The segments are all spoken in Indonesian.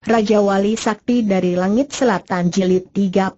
Raja Wali Sakti dari Langit Selatan Jilid 31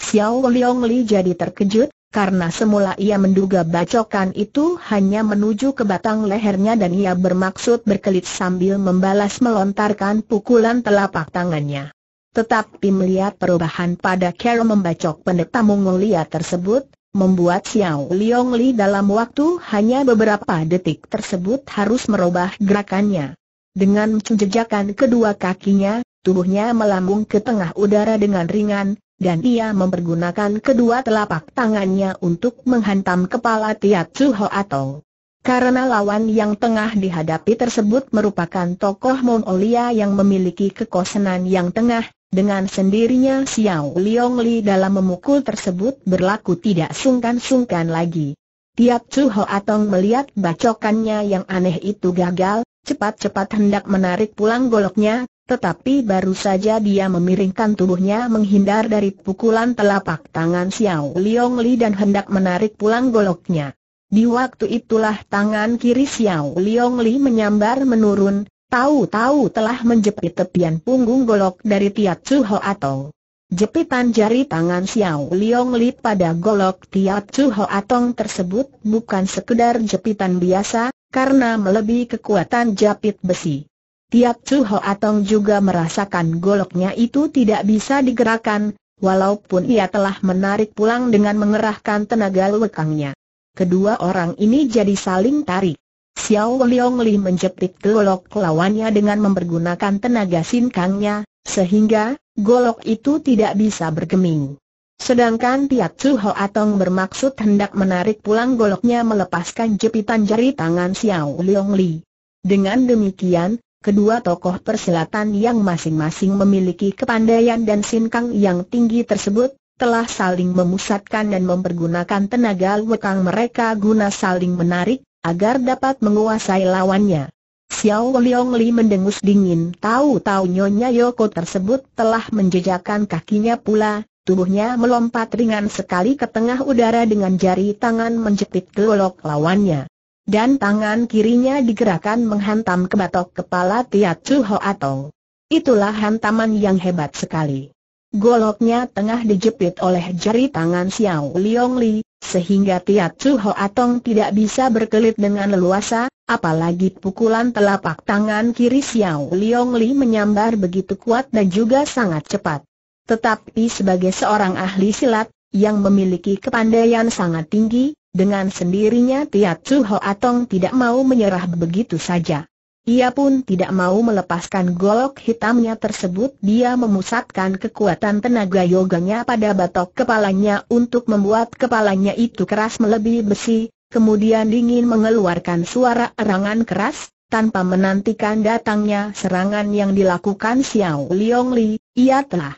Xiao Liong Li jadi terkejut, karena semula ia menduga bacokan itu hanya menuju ke batang lehernya dan ia bermaksud berkelit sambil membalas melontarkan pukulan telapak tangannya. Tetapi melihat perubahan pada Kero membacok pendeta Mongolia tersebut, membuat Xiao Liong Li dalam waktu hanya beberapa detik tersebut harus merubah gerakannya. Dengan menjejakkan kedua kakinya, tubuhnya melambung ke tengah udara dengan ringan, dan ia mempergunakan kedua telapak tangannya untuk menghantam kepala Suho Atong. Karena lawan yang tengah dihadapi tersebut merupakan tokoh Mongolia yang memiliki kekosenan yang tengah, dengan sendirinya Xiao Liong Li dalam memukul tersebut berlaku tidak sungkan-sungkan lagi. Tiap Chu Ho Atong melihat bacokannya yang aneh itu gagal, cepat-cepat hendak menarik pulang goloknya, tetapi baru saja dia memiringkan tubuhnya menghindar dari pukulan telapak tangan Xiao Liong Li dan hendak menarik pulang goloknya. Di waktu itulah tangan kiri Xiao Liong Li menyambar menurun, tahu-tahu telah menjepit tepian punggung golok dari Tiat Su Ho Atong. Jepitan jari tangan Xiao Liong Li pada golok Tiat Su Ho Atong tersebut bukan sekedar jepitan biasa, karena melebihi kekuatan japit besi. Tiap Chu Atong juga merasakan goloknya itu tidak bisa digerakkan, walaupun ia telah menarik pulang dengan mengerahkan tenaga lekangnya. Kedua orang ini jadi saling tarik. Xiao Liong Li menjepit golok lawannya dengan mempergunakan tenaga sinkangnya, sehingga golok itu tidak bisa bergeming. Sedangkan Piat Ho Atong bermaksud hendak menarik pulang goloknya melepaskan jepitan jari tangan Xiao Leong Li. Dengan demikian, kedua tokoh persilatan yang masing-masing memiliki kepandaian dan sinkang yang tinggi tersebut, telah saling memusatkan dan mempergunakan tenaga lekang mereka guna saling menarik, agar dapat menguasai lawannya. Xiao Leong Li mendengus dingin tahu-tahu Nyonya Yoko tersebut telah menjejakkan kakinya pula, Tubuhnya melompat ringan sekali ke tengah udara dengan jari tangan menjepit golok lawannya. Dan tangan kirinya digerakkan menghantam ke batok kepala Tiat Chu Ho Atong. Itulah hantaman yang hebat sekali. Goloknya tengah dijepit oleh jari tangan Xiao Liong Li, sehingga Tiat Chu Ho Atong tidak bisa berkelit dengan leluasa, apalagi pukulan telapak tangan kiri Xiao Liong Li menyambar begitu kuat dan juga sangat cepat. Tetapi sebagai seorang ahli silat, yang memiliki kepandaian sangat tinggi, dengan sendirinya Tiat Chu Ho Atong tidak mau menyerah begitu saja. Ia pun tidak mau melepaskan golok hitamnya tersebut Dia memusatkan kekuatan tenaga yoganya pada batok kepalanya untuk membuat kepalanya itu keras melebihi besi Kemudian dingin mengeluarkan suara erangan keras Tanpa menantikan datangnya serangan yang dilakukan Xiao Liong Li Ia telah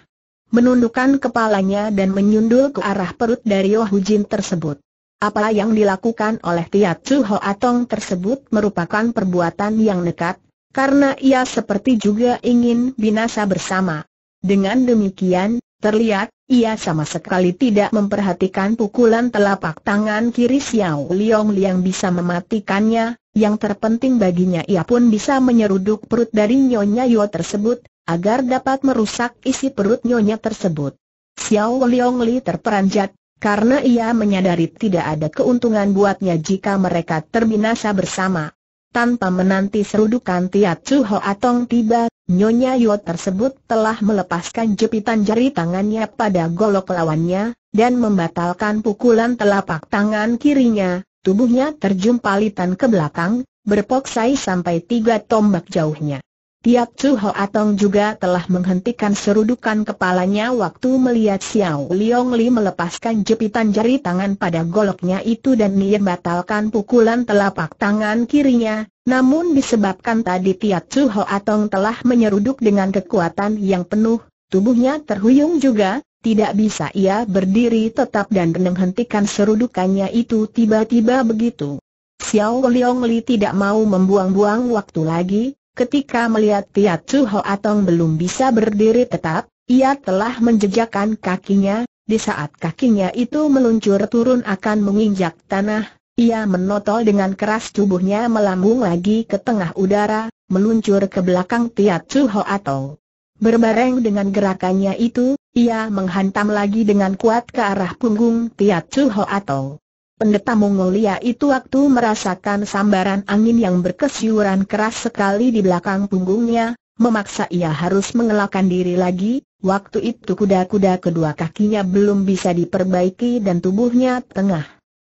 menundukkan kepalanya dan menyundul ke arah perut dari Yohujin tersebut. Apa yang dilakukan oleh Tiat Chu Ho Atong tersebut merupakan perbuatan yang nekat, karena ia seperti juga ingin binasa bersama. Dengan demikian, terlihat, ia sama sekali tidak memperhatikan pukulan telapak tangan kiri Xiao Liong yang bisa mematikannya, yang terpenting baginya ia pun bisa menyeruduk perut dari Nyonya Yo tersebut, agar dapat merusak isi perut nyonya tersebut. Xiao Leong Li terperanjat, karena ia menyadari tidak ada keuntungan buatnya jika mereka terbinasa bersama. Tanpa menanti serudukan Tiat Chu Ho Atong tiba, Nyonya Yot tersebut telah melepaskan jepitan jari tangannya pada golok lawannya, dan membatalkan pukulan telapak tangan kirinya, tubuhnya terjumpalitan ke belakang, berpoksai sampai tiga tombak jauhnya. Tiap Chu Atong juga telah menghentikan serudukan kepalanya waktu melihat Xiao Liong Li melepaskan jepitan jari tangan pada goloknya itu dan niat batalkan pukulan telapak tangan kirinya. Namun disebabkan tadi Tiap Chu Atong telah menyeruduk dengan kekuatan yang penuh, tubuhnya terhuyung juga, tidak bisa ia berdiri tetap dan menghentikan serudukannya itu tiba-tiba begitu. Xiao Liong Li tidak mau membuang-buang waktu lagi, Ketika melihat Tia Chu Atong belum bisa berdiri tetap, ia telah menjejakkan kakinya, di saat kakinya itu meluncur turun akan menginjak tanah, ia menotol dengan keras tubuhnya melambung lagi ke tengah udara, meluncur ke belakang Tia Chu Atong. Berbareng dengan gerakannya itu, ia menghantam lagi dengan kuat ke arah punggung Tia Chu Atong. Pendeta Mongolia itu waktu merasakan sambaran angin yang berkesiuran keras sekali di belakang punggungnya, memaksa ia harus mengelakkan diri lagi, waktu itu kuda-kuda kedua kakinya belum bisa diperbaiki dan tubuhnya tengah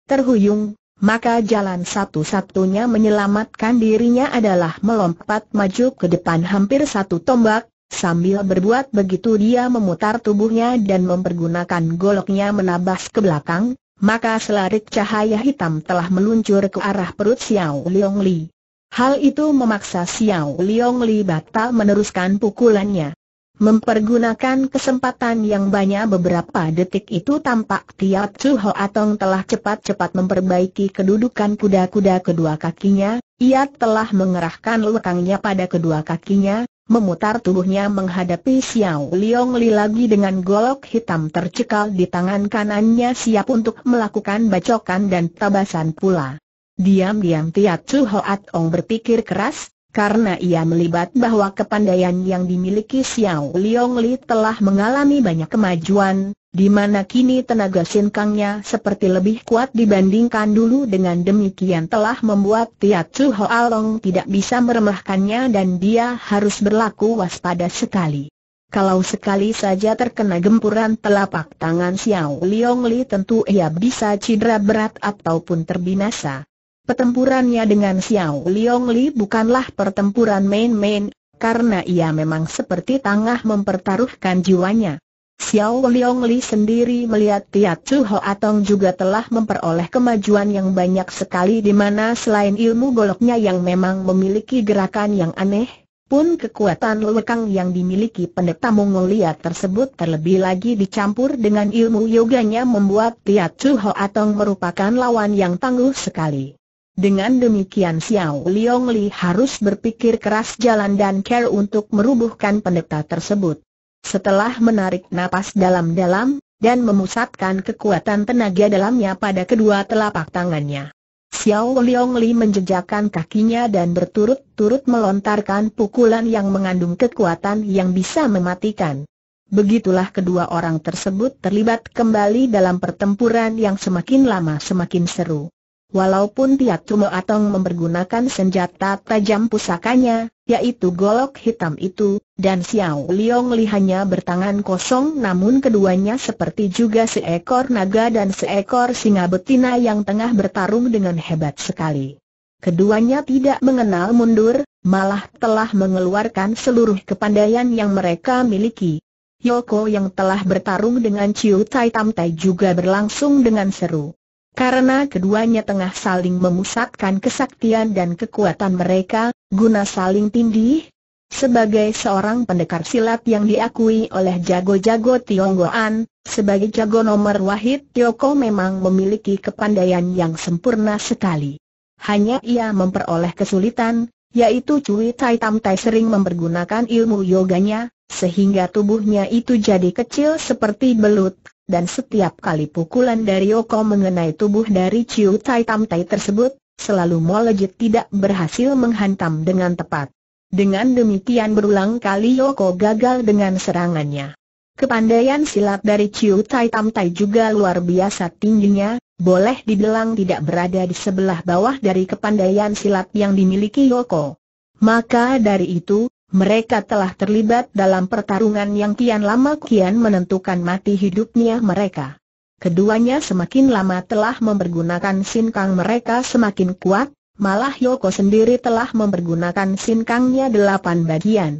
terhuyung, maka jalan satu-satunya menyelamatkan dirinya adalah melompat maju ke depan hampir satu tombak, Sambil berbuat begitu dia memutar tubuhnya dan mempergunakan goloknya menabas ke belakang, maka selarik cahaya hitam telah meluncur ke arah perut Xiao Liong Li. Hal itu memaksa Xiao Liong Li batal meneruskan pukulannya. Mempergunakan kesempatan yang banyak beberapa detik itu tampak Tiap Chu Ho Atong telah cepat-cepat memperbaiki kedudukan kuda-kuda kedua kakinya, ia telah mengerahkan lekangnya pada kedua kakinya, memutar tubuhnya menghadapi Xiao Liong Li lagi dengan golok hitam tercekal di tangan kanannya siap untuk melakukan bacokan dan tabasan pula. Diam-diam Tiat Chu Hoat Ong berpikir keras, karena ia melibat bahwa kepandaian yang dimiliki Xiao Liong Li telah mengalami banyak kemajuan, di mana kini tenaga sinkangnya seperti lebih kuat dibandingkan dulu dengan demikian telah membuat Tia Chu Hoalong tidak bisa meremahkannya dan dia harus berlaku waspada sekali. Kalau sekali saja terkena gempuran telapak tangan Xiao Liong Li tentu ia bisa cedera berat ataupun terbinasa. Pertempurannya dengan Xiao Liong Li bukanlah pertempuran main-main, karena ia memang seperti tangah mempertaruhkan jiwanya. Xiao Liong Li sendiri melihat Tiat Chu Ho Atong juga telah memperoleh kemajuan yang banyak sekali di mana selain ilmu goloknya yang memang memiliki gerakan yang aneh, pun kekuatan lekang yang dimiliki pendeta Mongolia tersebut terlebih lagi dicampur dengan ilmu yoganya membuat Tiat Chu Ho Atong merupakan lawan yang tangguh sekali. Dengan demikian Xiao Liong Li harus berpikir keras jalan dan care untuk merubuhkan pendeta tersebut. Setelah menarik napas dalam-dalam, dan memusatkan kekuatan tenaga dalamnya pada kedua telapak tangannya. Xiao Liong Li menjejakkan kakinya dan berturut-turut melontarkan pukulan yang mengandung kekuatan yang bisa mematikan. Begitulah kedua orang tersebut terlibat kembali dalam pertempuran yang semakin lama semakin seru. Walaupun Tiat Tumo Atong mempergunakan senjata tajam pusakanya, yaitu golok hitam itu, dan Xiao Liong hanya bertangan kosong namun keduanya seperti juga seekor naga dan seekor singa betina yang tengah bertarung dengan hebat sekali. Keduanya tidak mengenal mundur, malah telah mengeluarkan seluruh kepandaian yang mereka miliki. Yoko yang telah bertarung dengan Chiu Tai Tam Tai juga berlangsung dengan seru. Karena keduanya tengah saling memusatkan kesaktian dan kekuatan mereka, guna saling tindih, sebagai seorang pendekar silat yang diakui oleh jago-jago Tionggoan, sebagai jago nomor wahid Tioko memang memiliki kepandaian yang sempurna sekali. Hanya ia memperoleh kesulitan, yaitu Cui Tai Tam Tai sering mempergunakan ilmu yoganya, sehingga tubuhnya itu jadi kecil seperti belut, dan setiap kali pukulan dari Yoko mengenai tubuh dari Cui Tai Tam Tai tersebut, selalu Molejit tidak berhasil menghantam dengan tepat. Dengan demikian berulang kali Yoko gagal dengan serangannya. Kepandaian silat dari Ciu Tai Tam Tai juga luar biasa tingginya, boleh dibilang tidak berada di sebelah bawah dari kepandaian silat yang dimiliki Yoko. Maka dari itu, mereka telah terlibat dalam pertarungan yang kian lama kian menentukan mati hidupnya mereka. Keduanya semakin lama telah mempergunakan sinkang mereka semakin kuat, malah Yoko sendiri telah mempergunakan sinkangnya delapan bagian.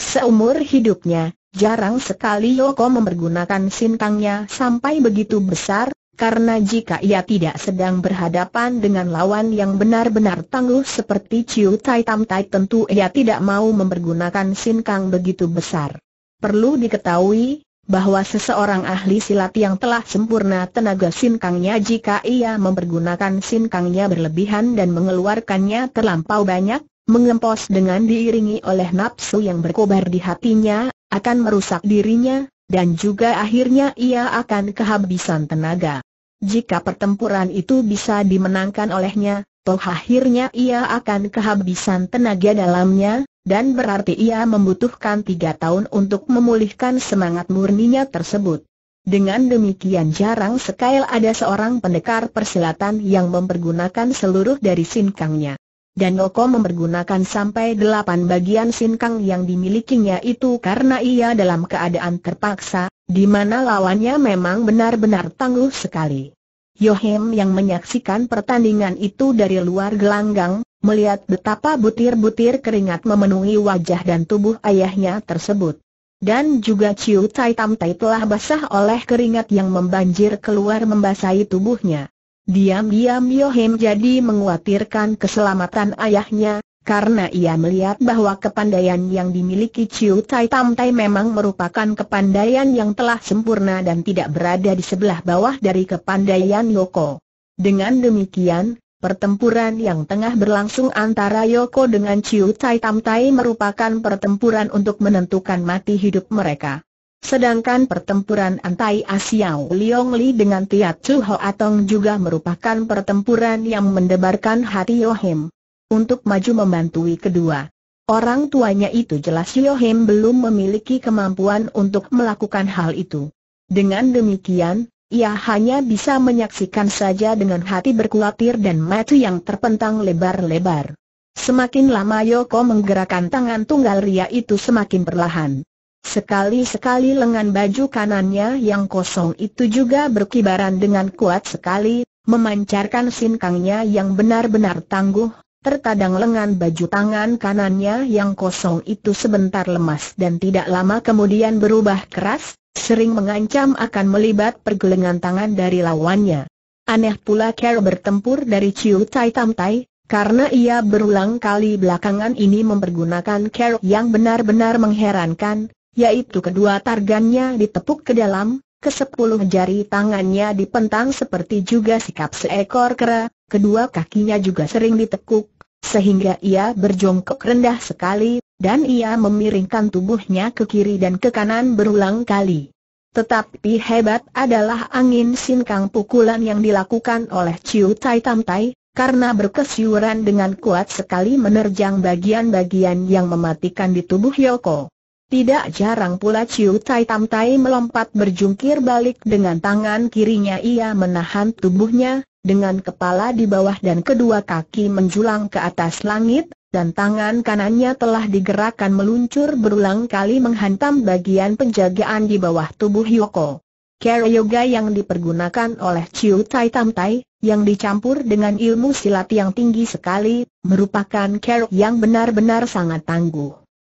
Seumur hidupnya, jarang sekali Yoko mempergunakan sinkangnya sampai begitu besar, karena jika ia tidak sedang berhadapan dengan lawan yang benar-benar tangguh seperti Chiu Tai Tam Tai tentu ia tidak mau mempergunakan Kang begitu besar. Perlu diketahui, bahwa seseorang ahli silat yang telah sempurna tenaga Kangnya jika ia mempergunakan Kangnya berlebihan dan mengeluarkannya terlampau banyak, mengempos dengan diiringi oleh nafsu yang berkobar di hatinya, akan merusak dirinya, dan juga akhirnya ia akan kehabisan tenaga. Jika pertempuran itu bisa dimenangkan olehnya, toh akhirnya ia akan kehabisan tenaga dalamnya, dan berarti ia membutuhkan tiga tahun untuk memulihkan semangat murninya tersebut. Dengan demikian jarang sekali ada seorang pendekar persilatan yang mempergunakan seluruh dari sinkangnya. Dan Oko mempergunakan sampai delapan bagian sinkang yang dimilikinya itu karena ia dalam keadaan terpaksa, di mana lawannya memang benar-benar tangguh sekali. Yohim yang menyaksikan pertandingan itu dari luar gelanggang, melihat betapa butir-butir keringat memenuhi wajah dan tubuh ayahnya tersebut. Dan juga Chiu Tai Tam Tai telah basah oleh keringat yang membanjir keluar membasahi tubuhnya. Diam-diam Yohim jadi menguatirkan keselamatan ayahnya, karena ia melihat bahwa kepandaian yang dimiliki Chiu Tai Tam Tai memang merupakan kepandaian yang telah sempurna dan tidak berada di sebelah bawah dari kepandaian Yoko. Dengan demikian, Pertempuran yang tengah berlangsung antara Yoko dengan Chiu Tai Tam Tai merupakan pertempuran untuk menentukan mati hidup mereka. Sedangkan pertempuran antai Asiao Liong Li dengan Tiat Chu Ho Atong juga merupakan pertempuran yang mendebarkan hati Yohim untuk maju membantu kedua. Orang tuanya itu jelas Yohim belum memiliki kemampuan untuk melakukan hal itu. Dengan demikian, ia hanya bisa menyaksikan saja dengan hati berkulatir dan mata yang terpentang lebar-lebar. Semakin lama Yoko menggerakkan tangan tunggal Ria itu semakin perlahan. Sekali-sekali lengan baju kanannya yang kosong itu juga berkibaran dengan kuat sekali, memancarkan sinkangnya yang benar-benar tangguh, Terkadang lengan baju tangan kanannya yang kosong itu sebentar lemas dan tidak lama kemudian berubah keras, sering mengancam akan melibat pergelengan tangan dari lawannya. Aneh pula Carol bertempur dari Chiu Tai Tam Tai, karena ia berulang kali belakangan ini mempergunakan Carol yang benar-benar mengherankan, yaitu kedua targannya ditepuk ke dalam, ke sepuluh jari tangannya dipentang seperti juga sikap seekor kera, kedua kakinya juga sering ditekuk, sehingga ia berjongkok rendah sekali, dan ia memiringkan tubuhnya ke kiri dan ke kanan berulang kali. Tetapi hebat adalah angin sinkang pukulan yang dilakukan oleh Chiu Tai Tam Tai, karena berkesiuran dengan kuat sekali menerjang bagian-bagian yang mematikan di tubuh Yoko. Tidak jarang pula Chiu Tai Tam Tai melompat berjungkir balik dengan tangan kirinya ia menahan tubuhnya, dengan kepala di bawah dan kedua kaki menjulang ke atas langit, dan tangan kanannya telah digerakkan meluncur berulang kali menghantam bagian penjagaan di bawah tubuh Yoko. Cara yoga yang dipergunakan oleh Chiu Tai Tam Tai, yang dicampur dengan ilmu silat yang tinggi sekali, merupakan cara yang benar-benar sangat tangguh.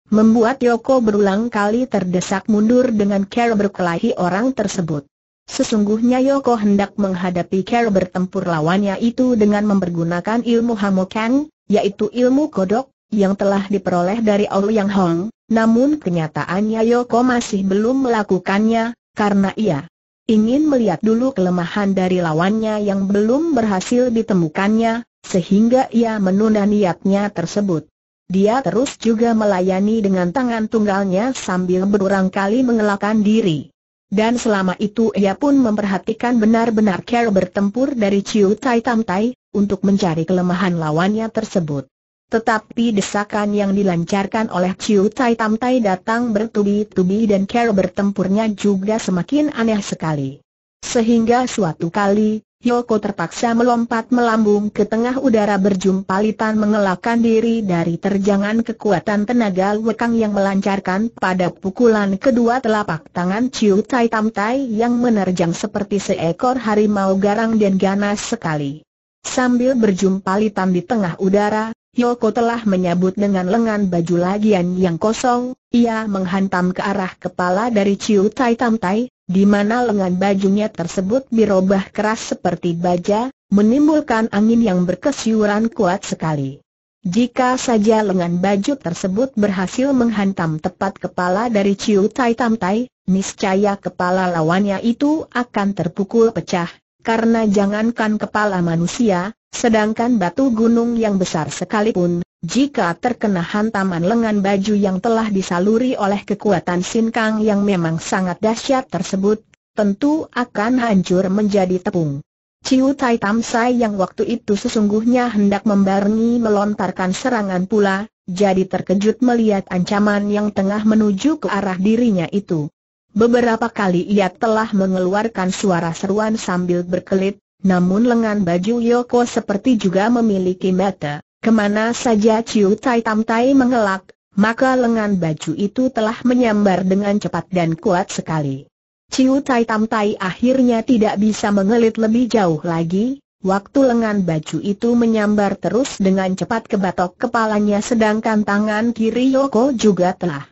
Membuat Yoko berulang kali terdesak mundur dengan cara berkelahi orang tersebut. Sesungguhnya Yoko hendak menghadapi Ker bertempur lawannya itu dengan mempergunakan ilmu Hamokang, yaitu ilmu kodok, yang telah diperoleh dari Yang Hong, namun kenyataannya Yoko masih belum melakukannya, karena ia ingin melihat dulu kelemahan dari lawannya yang belum berhasil ditemukannya, sehingga ia menunda niatnya tersebut. Dia terus juga melayani dengan tangan tunggalnya sambil berulang kali mengelakkan diri dan selama itu ia pun memperhatikan benar-benar Carol bertempur dari Chiu Tai Tam Tai, untuk mencari kelemahan lawannya tersebut. Tetapi desakan yang dilancarkan oleh Chiu Tai Tam Tai datang bertubi-tubi dan Carol bertempurnya juga semakin aneh sekali. Sehingga suatu kali, Yoko terpaksa melompat melambung ke tengah udara berjumpa litan mengelakkan diri dari terjangan kekuatan tenaga lekang yang melancarkan pada pukulan kedua telapak tangan Chiu Tai Tam Tai yang menerjang seperti seekor harimau garang dan ganas sekali. Sambil berjumpa litan di tengah udara, Yoko telah menyabut dengan lengan baju lagian yang kosong, ia menghantam ke arah kepala dari Chiu Tai Tam Tai, di mana lengan bajunya tersebut dirobah keras seperti baja, menimbulkan angin yang berkesiuran kuat sekali. Jika saja lengan baju tersebut berhasil menghantam tepat kepala dari Ciu Tai Tam Tai, niscaya kepala lawannya itu akan terpukul pecah, karena jangankan kepala manusia, sedangkan batu gunung yang besar sekalipun, jika terkena hantaman lengan baju yang telah disaluri oleh kekuatan sinkang yang memang sangat dahsyat tersebut, tentu akan hancur menjadi tepung. Ciu Tai Tam Sai yang waktu itu sesungguhnya hendak membarengi melontarkan serangan pula, jadi terkejut melihat ancaman yang tengah menuju ke arah dirinya itu. Beberapa kali ia telah mengeluarkan suara seruan sambil berkelit, namun lengan baju Yoko seperti juga memiliki mata. Kemana saja Ciu Tai Tam Tai mengelak, maka lengan baju itu telah menyambar dengan cepat dan kuat sekali. Ciu Tai Tam Tai akhirnya tidak bisa mengelit lebih jauh lagi, waktu lengan baju itu menyambar terus dengan cepat ke batok kepalanya sedangkan tangan kiri Yoko juga telah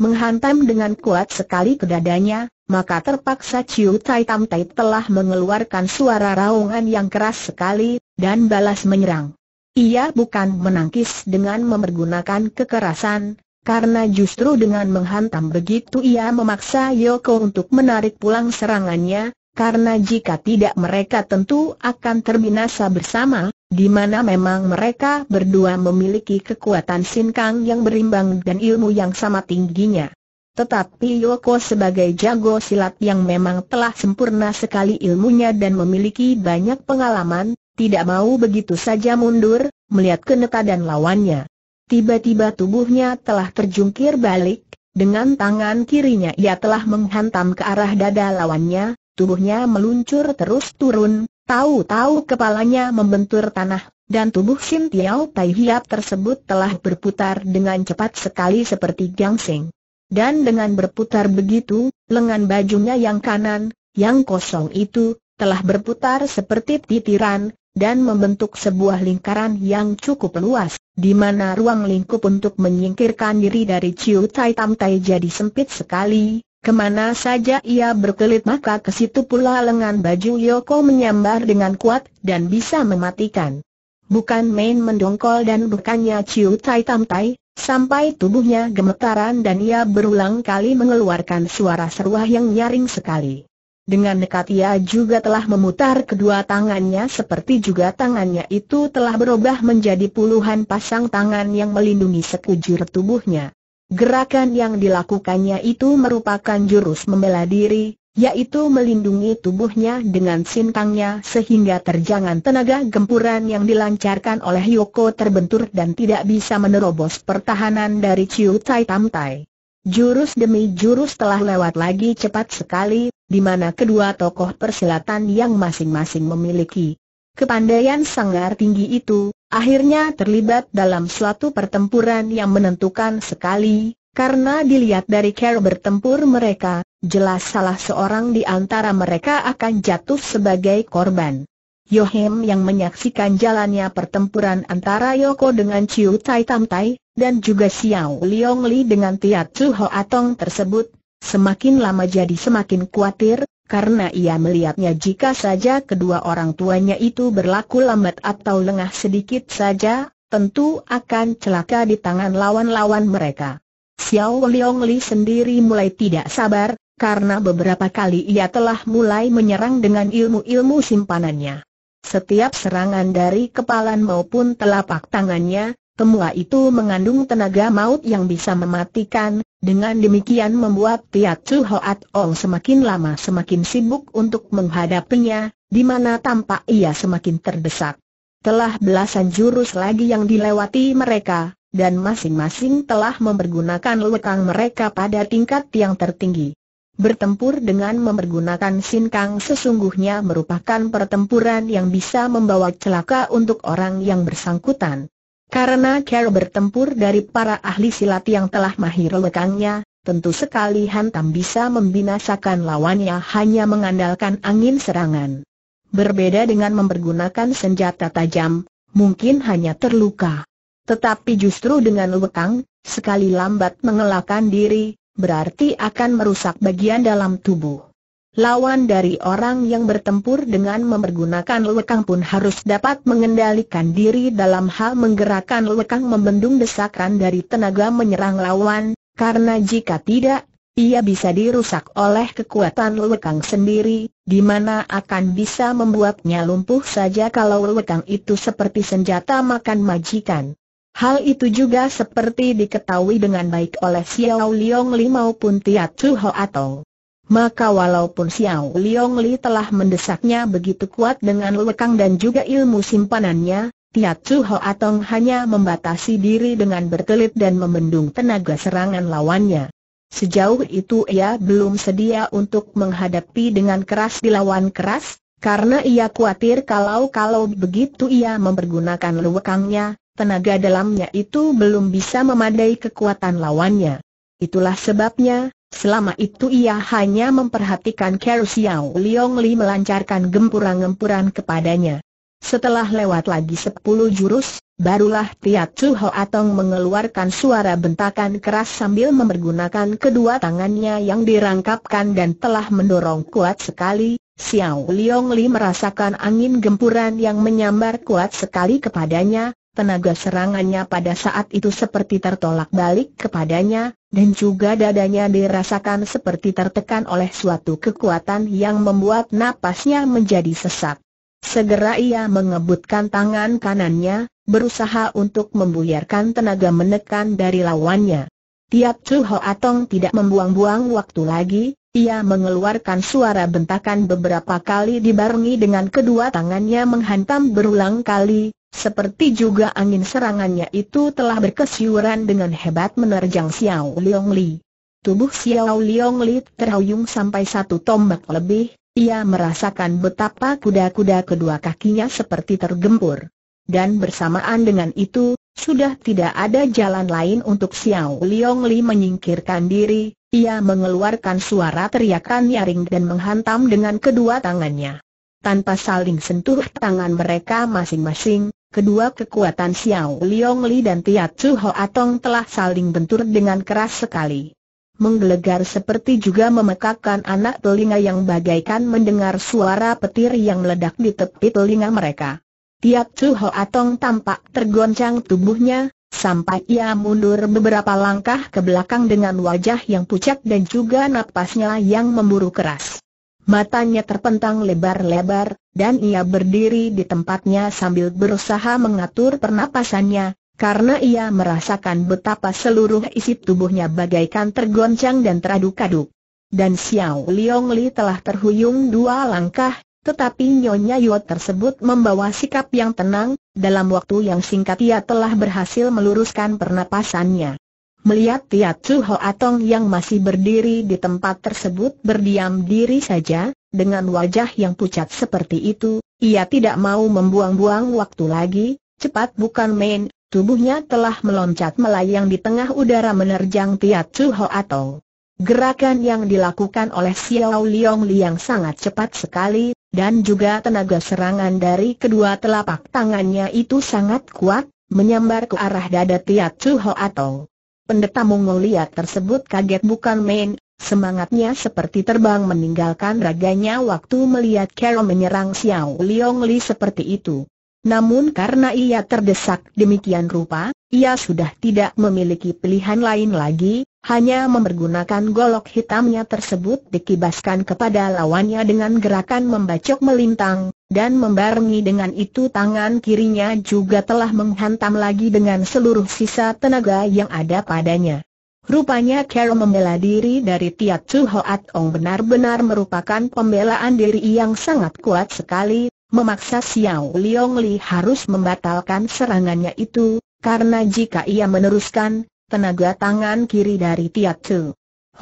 menghantam dengan kuat sekali ke dadanya, maka terpaksa Ciu Tai Tam Tai telah mengeluarkan suara raungan yang keras sekali, dan balas menyerang. Ia bukan menangkis dengan memergunakan kekerasan, karena justru dengan menghantam begitu ia memaksa Yoko untuk menarik pulang serangannya, karena jika tidak mereka tentu akan terbinasa bersama, di mana memang mereka berdua memiliki kekuatan sinkang yang berimbang dan ilmu yang sama tingginya. Tetapi Yoko sebagai jago silat yang memang telah sempurna sekali ilmunya dan memiliki banyak pengalaman, tidak mau begitu saja mundur, melihat kenekadan dan lawannya. Tiba-tiba tubuhnya telah terjungkir balik, dengan tangan kirinya ia telah menghantam ke arah dada lawannya, tubuhnya meluncur terus turun, tahu-tahu kepalanya membentur tanah, dan tubuh Sim Tiao Tai Hiap tersebut telah berputar dengan cepat sekali seperti gangsing. Dan dengan berputar begitu, lengan bajunya yang kanan, yang kosong itu, telah berputar seperti titiran, dan membentuk sebuah lingkaran yang cukup luas, di mana ruang lingkup untuk menyingkirkan diri dari Chiu Tai Tam Tai jadi sempit sekali. Kemana saja ia berkelit maka ke situ pula lengan baju Yoko menyambar dengan kuat dan bisa mematikan. Bukan main mendongkol dan bukannya Chiu Tai Tam Tai, sampai tubuhnya gemetaran dan ia berulang kali mengeluarkan suara seruah yang nyaring sekali. Dengan dekat ia juga telah memutar kedua tangannya seperti juga tangannya itu telah berubah menjadi puluhan pasang tangan yang melindungi sekujur tubuhnya. Gerakan yang dilakukannya itu merupakan jurus membela diri, yaitu melindungi tubuhnya dengan sintangnya sehingga terjangan tenaga gempuran yang dilancarkan oleh Yoko terbentur dan tidak bisa menerobos pertahanan dari Chiu Tai Tam Tai. Jurus demi jurus telah lewat lagi cepat sekali, di mana kedua tokoh persilatan yang masing-masing memiliki kepandaian sanggar tinggi itu, akhirnya terlibat dalam suatu pertempuran yang menentukan sekali, karena dilihat dari cara bertempur mereka, jelas salah seorang di antara mereka akan jatuh sebagai korban. Yohem yang menyaksikan jalannya pertempuran antara Yoko dengan Chiu Tai Tam Tai, dan juga Xiao Liong Li dengan Tiat Chu Ho Atong tersebut, semakin lama jadi semakin khawatir, karena ia melihatnya jika saja kedua orang tuanya itu berlaku lambat atau lengah sedikit saja, tentu akan celaka di tangan lawan-lawan mereka. Xiao Liong Li sendiri mulai tidak sabar, karena beberapa kali ia telah mulai menyerang dengan ilmu-ilmu simpanannya. Setiap serangan dari kepalan maupun telapak tangannya, semua itu mengandung tenaga maut yang bisa mematikan, dengan demikian membuat Piat Chu Hoat Ong semakin lama semakin sibuk untuk menghadapinya, di mana tampak ia semakin terdesak. Telah belasan jurus lagi yang dilewati mereka, dan masing-masing telah mempergunakan lekang mereka pada tingkat yang tertinggi. Bertempur dengan mempergunakan sinkang sesungguhnya merupakan pertempuran yang bisa membawa celaka untuk orang yang bersangkutan. Karena cara bertempur dari para ahli silat yang telah mahir lekangnya, tentu sekali hantam bisa membinasakan lawannya hanya mengandalkan angin serangan. Berbeda dengan mempergunakan senjata tajam, mungkin hanya terluka. Tetapi justru dengan lekang, sekali lambat mengelakkan diri, berarti akan merusak bagian dalam tubuh. Lawan dari orang yang bertempur dengan memergunakan lekang pun harus dapat mengendalikan diri dalam hal menggerakkan lekang membendung desakan dari tenaga menyerang lawan, karena jika tidak, ia bisa dirusak oleh kekuatan lekang sendiri, di mana akan bisa membuatnya lumpuh saja kalau lekang itu seperti senjata makan majikan. Hal itu juga seperti diketahui dengan baik oleh Xiao Liong Li maupun Tia Chu Ho atau. Maka walaupun Xiao Liong Li telah mendesaknya begitu kuat dengan lekang dan juga ilmu simpanannya, Tia Chu Ho Atong hanya membatasi diri dengan berkelit dan membendung tenaga serangan lawannya. Sejauh itu ia belum sedia untuk menghadapi dengan keras dilawan keras, karena ia khawatir kalau-kalau begitu ia mempergunakan lekangnya, tenaga dalamnya itu belum bisa memadai kekuatan lawannya. Itulah sebabnya, selama itu ia hanya memperhatikan Kero Xiao Liong Li melancarkan gempuran-gempuran kepadanya. Setelah lewat lagi sepuluh jurus, barulah Tia Chu Ho Atong mengeluarkan suara bentakan keras sambil mempergunakan kedua tangannya yang dirangkapkan dan telah mendorong kuat sekali. Xiao Liong Li merasakan angin gempuran yang menyambar kuat sekali kepadanya, tenaga serangannya pada saat itu seperti tertolak balik kepadanya, dan juga dadanya dirasakan seperti tertekan oleh suatu kekuatan yang membuat napasnya menjadi sesak. Segera ia mengebutkan tangan kanannya, berusaha untuk membuyarkan tenaga menekan dari lawannya. Tiap Chu Ho Atong tidak membuang-buang waktu lagi, ia mengeluarkan suara bentakan beberapa kali dibarengi dengan kedua tangannya menghantam berulang kali, seperti juga angin serangannya itu telah berkesiuran dengan hebat menerjang Xiao Liong Li. Tubuh Xiao Liong Li terhuyung sampai satu tombak lebih, ia merasakan betapa kuda-kuda kedua kakinya seperti tergempur dan bersamaan dengan itu, sudah tidak ada jalan lain untuk Xiao Liong Li menyingkirkan diri, ia mengeluarkan suara teriakan nyaring dan menghantam dengan kedua tangannya. Tanpa saling sentuh tangan mereka masing-masing, kedua kekuatan Xiao Liong Li dan Tia Chu Ho Atong telah saling bentur dengan keras sekali. Menggelegar seperti juga memekakkan anak telinga yang bagaikan mendengar suara petir yang meledak di tepi telinga mereka. Tiap Chu Atong tampak tergoncang tubuhnya, sampai ia mundur beberapa langkah ke belakang dengan wajah yang pucat dan juga napasnya yang memburu keras. Matanya terpentang lebar-lebar, dan ia berdiri di tempatnya sambil berusaha mengatur pernapasannya, karena ia merasakan betapa seluruh isi tubuhnya bagaikan tergoncang dan teraduk-aduk. Dan Xiao Liong Li telah terhuyung dua langkah, tetapi Nyonya Yot tersebut membawa sikap yang tenang, dalam waktu yang singkat ia telah berhasil meluruskan pernapasannya. Melihat Tia Chu Ho Atong yang masih berdiri di tempat tersebut berdiam diri saja, dengan wajah yang pucat seperti itu, ia tidak mau membuang-buang waktu lagi, cepat bukan main, tubuhnya telah meloncat melayang di tengah udara menerjang Tia Chu Ho Atong. Gerakan yang dilakukan oleh Xiao Liang Liang sangat cepat sekali, dan juga tenaga serangan dari kedua telapak tangannya itu sangat kuat, menyambar ke arah dada Tiat Chu atau Pendeta Mongolia tersebut kaget bukan main, semangatnya seperti terbang meninggalkan raganya waktu melihat Carol menyerang Xiao Liong Li seperti itu. Namun karena ia terdesak demikian rupa, ia sudah tidak memiliki pilihan lain lagi, hanya mempergunakan golok hitamnya tersebut dikibaskan kepada lawannya dengan gerakan membacok melintang, dan membarengi dengan itu tangan kirinya juga telah menghantam lagi dengan seluruh sisa tenaga yang ada padanya. Rupanya Carol membela diri dari Tiat Chu Hoat Ong benar-benar merupakan pembelaan diri yang sangat kuat sekali, memaksa Xiao Liong Li harus membatalkan serangannya itu, karena jika ia meneruskan, tenaga tangan kiri dari Tiat Chu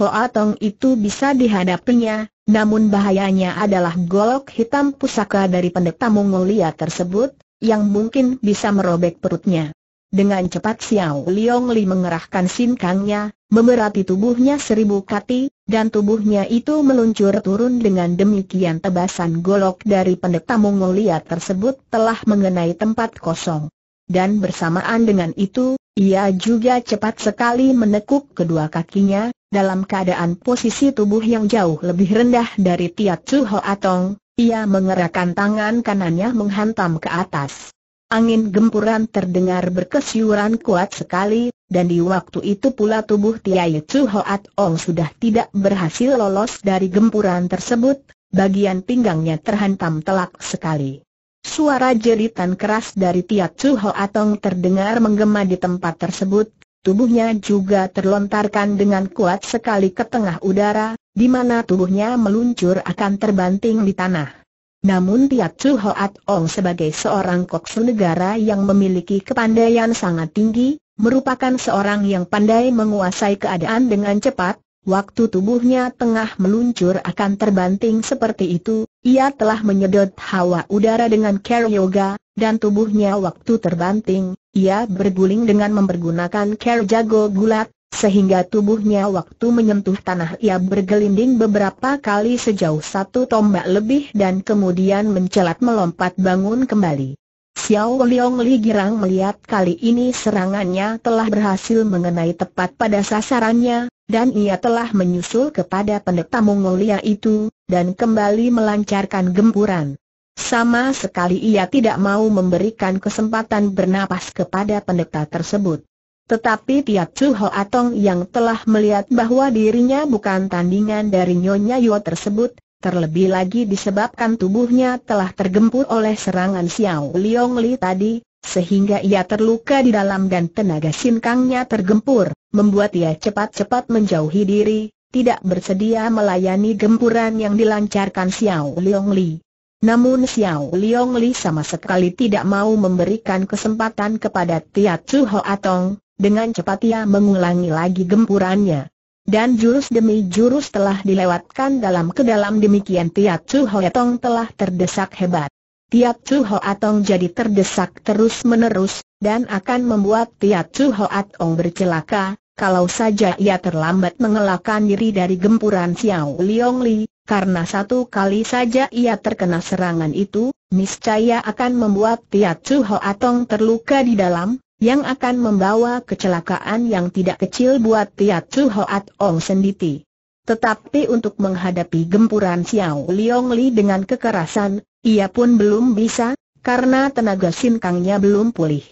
Hoa Tong itu bisa dihadapinya, namun bahayanya adalah golok hitam pusaka dari pendeta Mongolia tersebut, yang mungkin bisa merobek perutnya. Dengan cepat Xiao Liong Li mengerahkan sinkangnya, memerati tubuhnya seribu kati, dan tubuhnya itu meluncur turun dengan demikian tebasan golok dari pendeta Mongolia tersebut telah mengenai tempat kosong. Dan bersamaan dengan itu, ia juga cepat sekali menekuk kedua kakinya, dalam keadaan posisi tubuh yang jauh lebih rendah dari Tiat Suho Atong, ia mengerahkan tangan kanannya menghantam ke atas. Angin gempuran terdengar berkesiuran kuat sekali, dan di waktu itu pula tubuh Tiai Chu Hoat Ong sudah tidak berhasil lolos dari gempuran tersebut, bagian pinggangnya terhantam telak sekali. Suara jeritan keras dari Tiai Chu Hoat Ong terdengar menggema di tempat tersebut, tubuhnya juga terlontarkan dengan kuat sekali ke tengah udara, di mana tubuhnya meluncur akan terbanting di tanah. Namun Tiat Chu Hoat Ong sebagai seorang koksu negara yang memiliki kepandaian sangat tinggi, merupakan seorang yang pandai menguasai keadaan dengan cepat, waktu tubuhnya tengah meluncur akan terbanting seperti itu, ia telah menyedot hawa udara dengan care yoga, dan tubuhnya waktu terbanting, ia berguling dengan mempergunakan care jago gulat, sehingga tubuhnya waktu menyentuh tanah ia bergelinding beberapa kali sejauh satu tombak lebih dan kemudian mencelat melompat bangun kembali. Xiao Liong Li girang melihat kali ini serangannya telah berhasil mengenai tepat pada sasarannya, dan ia telah menyusul kepada pendeta Mongolia itu, dan kembali melancarkan gempuran. Sama sekali ia tidak mau memberikan kesempatan bernapas kepada pendeta tersebut. Tetapi Tiat Chu Ho Atong yang telah melihat bahwa dirinya bukan tandingan dari Nyonya Yo tersebut, terlebih lagi disebabkan tubuhnya telah tergempur oleh serangan Xiao Liong Li tadi, sehingga ia terluka di dalam dan tenaga sinkangnya tergempur, membuat ia cepat-cepat menjauhi diri, tidak bersedia melayani gempuran yang dilancarkan Xiao Liong Li. Namun Xiao Liong Li sama sekali tidak mau memberikan kesempatan kepada Tiat Chu Ho Atong. Dengan cepat ia mengulangi lagi gempurannya. Dan jurus demi jurus telah dilewatkan dalam ke dalam demikian Tiat Chu Hoetong telah terdesak hebat. Tiat Chu Hoetong jadi terdesak terus-menerus, dan akan membuat Tiat Chu Hoetong bercelaka, kalau saja ia terlambat mengelakkan diri dari gempuran Xiao Liong Li, karena satu kali saja ia terkena serangan itu, niscaya akan membuat Tiat Chu Hoetong terluka di dalam, yang akan membawa kecelakaan yang tidak kecil buat Tiat Chu Hoat Ong sendiri. Tetapi untuk menghadapi gempuran Xiao Liong Li dengan kekerasan, ia pun belum bisa, karena tenaga sinkangnya belum pulih.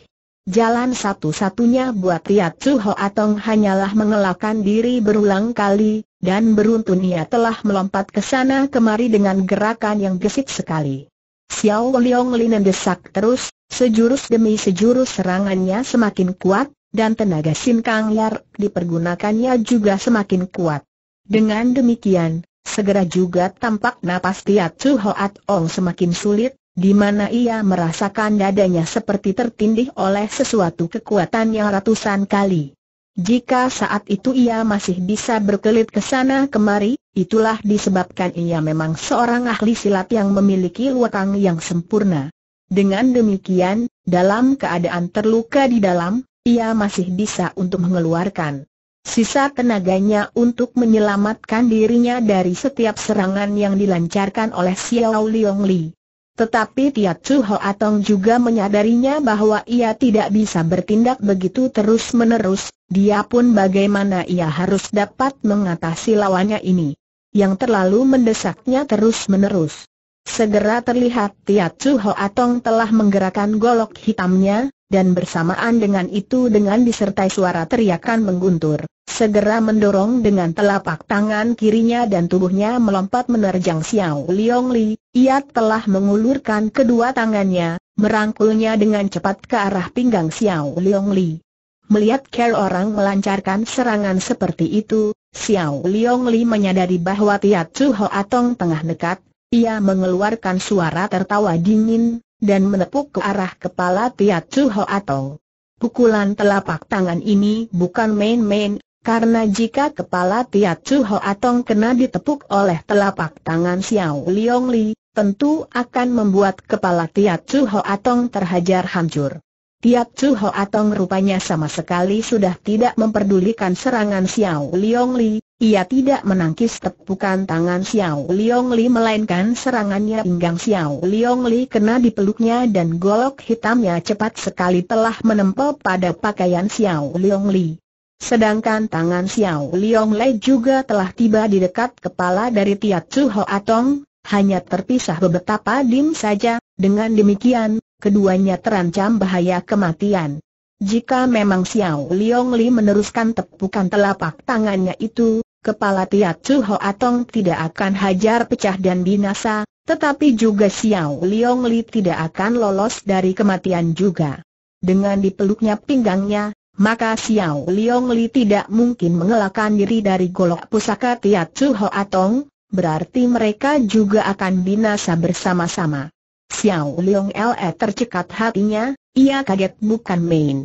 Jalan satu-satunya buat Tiat Chu Hoat Ong hanyalah mengelakkan diri berulang kali, dan beruntun ia telah melompat ke sana kemari dengan gerakan yang gesit sekali. Xiao Liong Li mendesak terus, Sejurus demi sejurus serangannya semakin kuat, dan tenaga Sin Kang Yar dipergunakannya juga semakin kuat. Dengan demikian, segera juga tampak napas Tiat Chu Hoat Ong semakin sulit, di mana ia merasakan dadanya seperti tertindih oleh sesuatu kekuatan yang ratusan kali. Jika saat itu ia masih bisa berkelit ke sana kemari, itulah disebabkan ia memang seorang ahli silat yang memiliki luakang yang sempurna. Dengan demikian, dalam keadaan terluka di dalam, ia masih bisa untuk mengeluarkan sisa tenaganya untuk menyelamatkan dirinya dari setiap serangan yang dilancarkan oleh Xiao Liang Li. Tetapi Tia Chu Ho Atong juga menyadarinya bahwa ia tidak bisa bertindak begitu terus-menerus, dia pun bagaimana ia harus dapat mengatasi lawannya ini. Yang terlalu mendesaknya terus-menerus. Segera terlihat Tiat Chu Atong telah menggerakkan golok hitamnya, dan bersamaan dengan itu dengan disertai suara teriakan mengguntur. Segera mendorong dengan telapak tangan kirinya dan tubuhnya melompat menerjang Xiao Liong Li, ia telah mengulurkan kedua tangannya, merangkulnya dengan cepat ke arah pinggang Xiao Liong Li. Melihat care orang melancarkan serangan seperti itu, Xiao Liong Li menyadari bahwa Tiat Chu Atong tengah nekat, ia mengeluarkan suara tertawa dingin, dan menepuk ke arah kepala Tia Chu Atau. Pukulan telapak tangan ini bukan main-main, karena jika kepala Tia Chu Atong kena ditepuk oleh telapak tangan Xiao Liong Li, tentu akan membuat kepala Tia Chu Atong terhajar hancur. Tia Chu Atong rupanya sama sekali sudah tidak memperdulikan serangan Xiao Liong Li, ia tidak menangkis tepukan tangan Xiao Liong Li melainkan serangannya pinggang Xiao Liong Li kena di peluknya dan golok hitamnya cepat sekali telah menempel pada pakaian Xiao Liong Li. Sedangkan tangan Xiao Liong Li juga telah tiba di dekat kepala dari Tiat Su Ho Atong, hanya terpisah beberapa dim saja, dengan demikian, keduanya terancam bahaya kematian. Jika memang Xiao Liong Li meneruskan tepukan telapak tangannya itu, kepala Tiat Chu Ho Atong tidak akan hajar pecah dan binasa, tetapi juga Xiao Liong Li tidak akan lolos dari kematian juga. Dengan dipeluknya pinggangnya, maka Xiao Liong Li tidak mungkin mengelakkan diri dari golok pusaka Tiat Chu Ho Atong, berarti mereka juga akan binasa bersama-sama. Xiao Liong Le tercekat hatinya, ia kaget bukan main.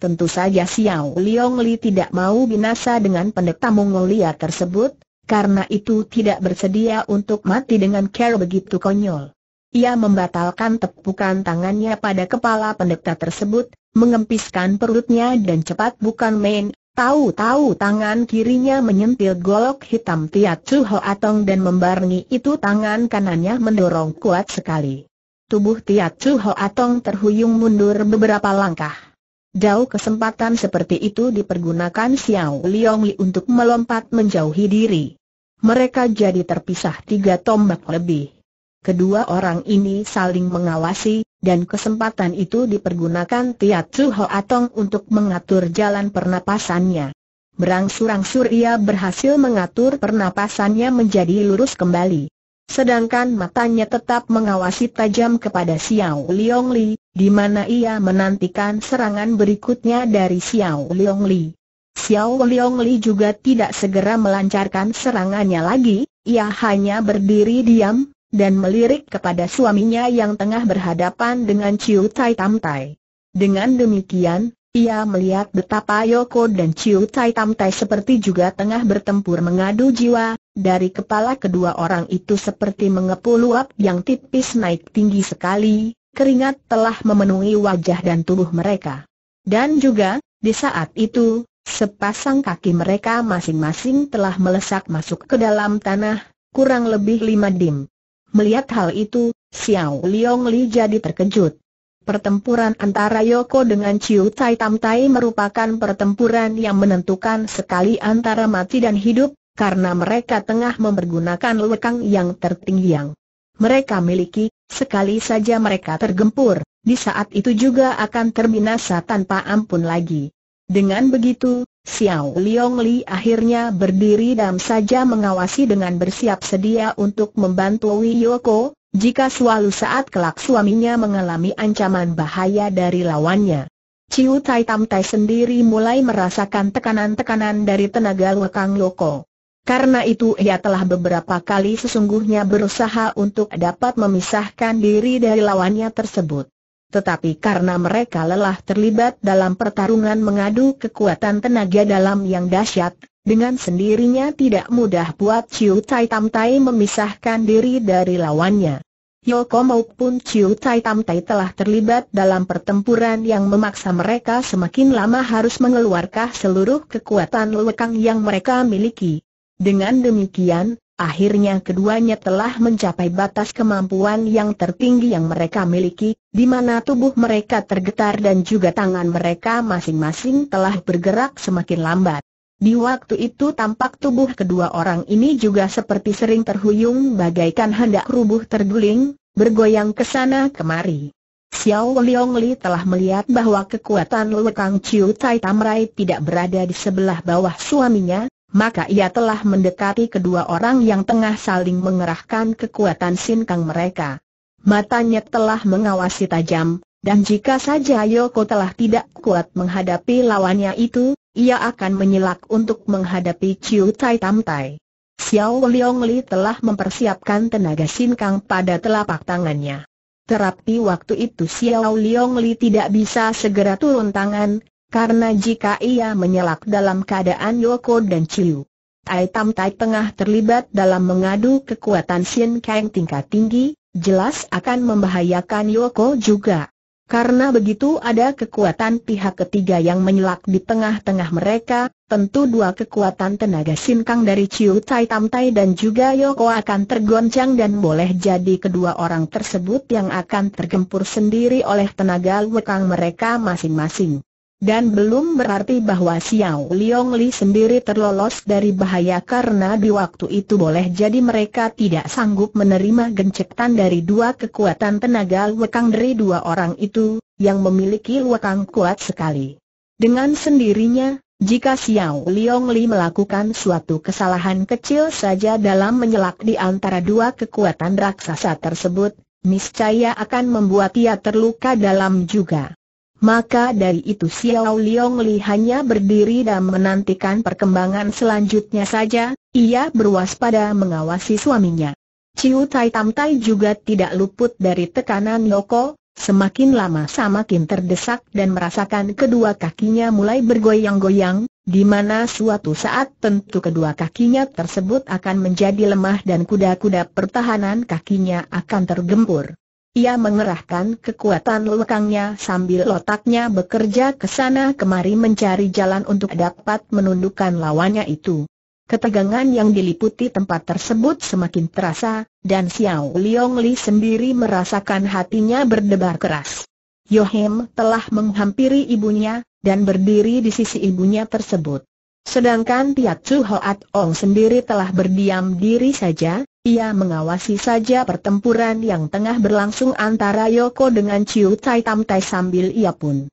Tentu saja Xiao Liong Li tidak mau binasa dengan pendeta Mongolia tersebut, karena itu tidak bersedia untuk mati dengan care begitu konyol. Ia membatalkan tepukan tangannya pada kepala pendeta tersebut, mengempiskan perutnya dan cepat bukan main, Tahu-tahu tangan kirinya menyentil golok hitam Tiat Chu Atong dan membarengi itu tangan kanannya mendorong kuat sekali. Tubuh Tiat Chu Ho Atong terhuyung mundur beberapa langkah. Jauh kesempatan seperti itu dipergunakan Xiao Liong Li untuk melompat menjauhi diri. Mereka jadi terpisah tiga tombak lebih. Kedua orang ini saling mengawasi, dan kesempatan itu dipergunakan Tiat Chu Ho Atong untuk mengatur jalan pernapasannya. Berangsur-angsur ia berhasil mengatur pernapasannya menjadi lurus kembali. Sedangkan matanya tetap mengawasi tajam kepada Xiao Liong Li, di mana ia menantikan serangan berikutnya dari Xiao Liong Li. Xiao Liong Li juga tidak segera melancarkan serangannya lagi, ia hanya berdiri diam, dan melirik kepada suaminya yang tengah berhadapan dengan Chiu Tai Tam Tai. Dengan demikian, ia melihat betapa Yoko dan Chiu Tai Tam Tai seperti juga tengah bertempur mengadu jiwa, dari kepala kedua orang itu seperti mengepul uap yang tipis naik tinggi sekali, keringat telah memenuhi wajah dan tubuh mereka. Dan juga, di saat itu, sepasang kaki mereka masing-masing telah melesak masuk ke dalam tanah, kurang lebih lima dim. Melihat hal itu, Xiao Liong Li jadi terkejut. Pertempuran antara Yoko dengan Chiu Tai Tam Tai merupakan pertempuran yang menentukan sekali antara mati dan hidup, karena mereka tengah mempergunakan lekang yang tertinggi yang Mereka miliki, sekali saja mereka tergempur, di saat itu juga akan terbinasa tanpa ampun lagi. Dengan begitu, Xiao Liong Li akhirnya berdiri dan saja mengawasi dengan bersiap sedia untuk membantu Wiyoko, jika suatu saat kelak suaminya mengalami ancaman bahaya dari lawannya. Ciu Tai Tam Tai sendiri mulai merasakan tekanan-tekanan dari tenaga Lekang Loko. Karena itu ia telah beberapa kali sesungguhnya berusaha untuk dapat memisahkan diri dari lawannya tersebut. Tetapi karena mereka lelah terlibat dalam pertarungan mengadu kekuatan tenaga dalam yang dahsyat, dengan sendirinya tidak mudah buat Chiu Tai Tam Tai memisahkan diri dari lawannya. Yoko maupun Chiu Tai Tam Tai telah terlibat dalam pertempuran yang memaksa mereka semakin lama harus mengeluarkan seluruh kekuatan lekang yang mereka miliki. Dengan demikian, akhirnya keduanya telah mencapai batas kemampuan yang tertinggi yang mereka miliki, di mana tubuh mereka tergetar dan juga tangan mereka masing-masing telah bergerak semakin lambat. Di waktu itu tampak tubuh kedua orang ini juga seperti sering terhuyung bagaikan hendak rubuh terguling, bergoyang ke sana kemari. Xiao Liong Li telah melihat bahwa kekuatan Lu Kang Chiu Tai Tamrai tidak berada di sebelah bawah suaminya, maka ia telah mendekati kedua orang yang tengah saling mengerahkan kekuatan sinkang mereka. Matanya telah mengawasi tajam, dan jika saja Yoko telah tidak kuat menghadapi lawannya itu, ia akan menyilak untuk menghadapi Chiu Tai Tam Tai. Xiao Liong Li telah mempersiapkan tenaga sinkang pada telapak tangannya. Terapi waktu itu Xiao Liong Li tidak bisa segera turun tangan, karena jika ia menyelak dalam keadaan Yoko dan Chiu. Tai Tam Tai tengah terlibat dalam mengadu kekuatan Shin Kang tingkat tinggi, jelas akan membahayakan Yoko juga. Karena begitu ada kekuatan pihak ketiga yang menyelak di tengah-tengah mereka, tentu dua kekuatan tenaga Shin Kang dari Chiu Tai Tam Tai dan juga Yoko akan tergoncang dan boleh jadi kedua orang tersebut yang akan tergempur sendiri oleh tenaga Wekang mereka masing-masing. Dan belum berarti bahwa Xiao Liong Li sendiri terlolos dari bahaya karena di waktu itu boleh jadi mereka tidak sanggup menerima gencetan dari dua kekuatan tenaga lekang dari dua orang itu, yang memiliki lekang kuat sekali. Dengan sendirinya, jika Xiao Liong Li melakukan suatu kesalahan kecil saja dalam menyelak di antara dua kekuatan raksasa tersebut, niscaya akan membuat ia terluka dalam juga. Maka dari itu Xiao Liong Li hanya berdiri dan menantikan perkembangan selanjutnya saja, ia berwaspada mengawasi suaminya. Ciu Tai Tam Tai juga tidak luput dari tekanan Yoko, semakin lama semakin terdesak dan merasakan kedua kakinya mulai bergoyang-goyang, di mana suatu saat tentu kedua kakinya tersebut akan menjadi lemah dan kuda-kuda pertahanan kakinya akan tergempur. Ia mengerahkan kekuatan lekangnya sambil lotaknya bekerja ke sana kemari mencari jalan untuk dapat menundukkan lawannya itu. Ketegangan yang diliputi tempat tersebut semakin terasa, dan Xiao Liong Li sendiri merasakan hatinya berdebar keras. Yohem telah menghampiri ibunya, dan berdiri di sisi ibunya tersebut. Sedangkan Tiat Chu Hoat Ong sendiri telah berdiam diri saja, ia mengawasi saja pertempuran yang tengah berlangsung antara Yoko dengan Chiu Tai Tam Tai sambil ia pun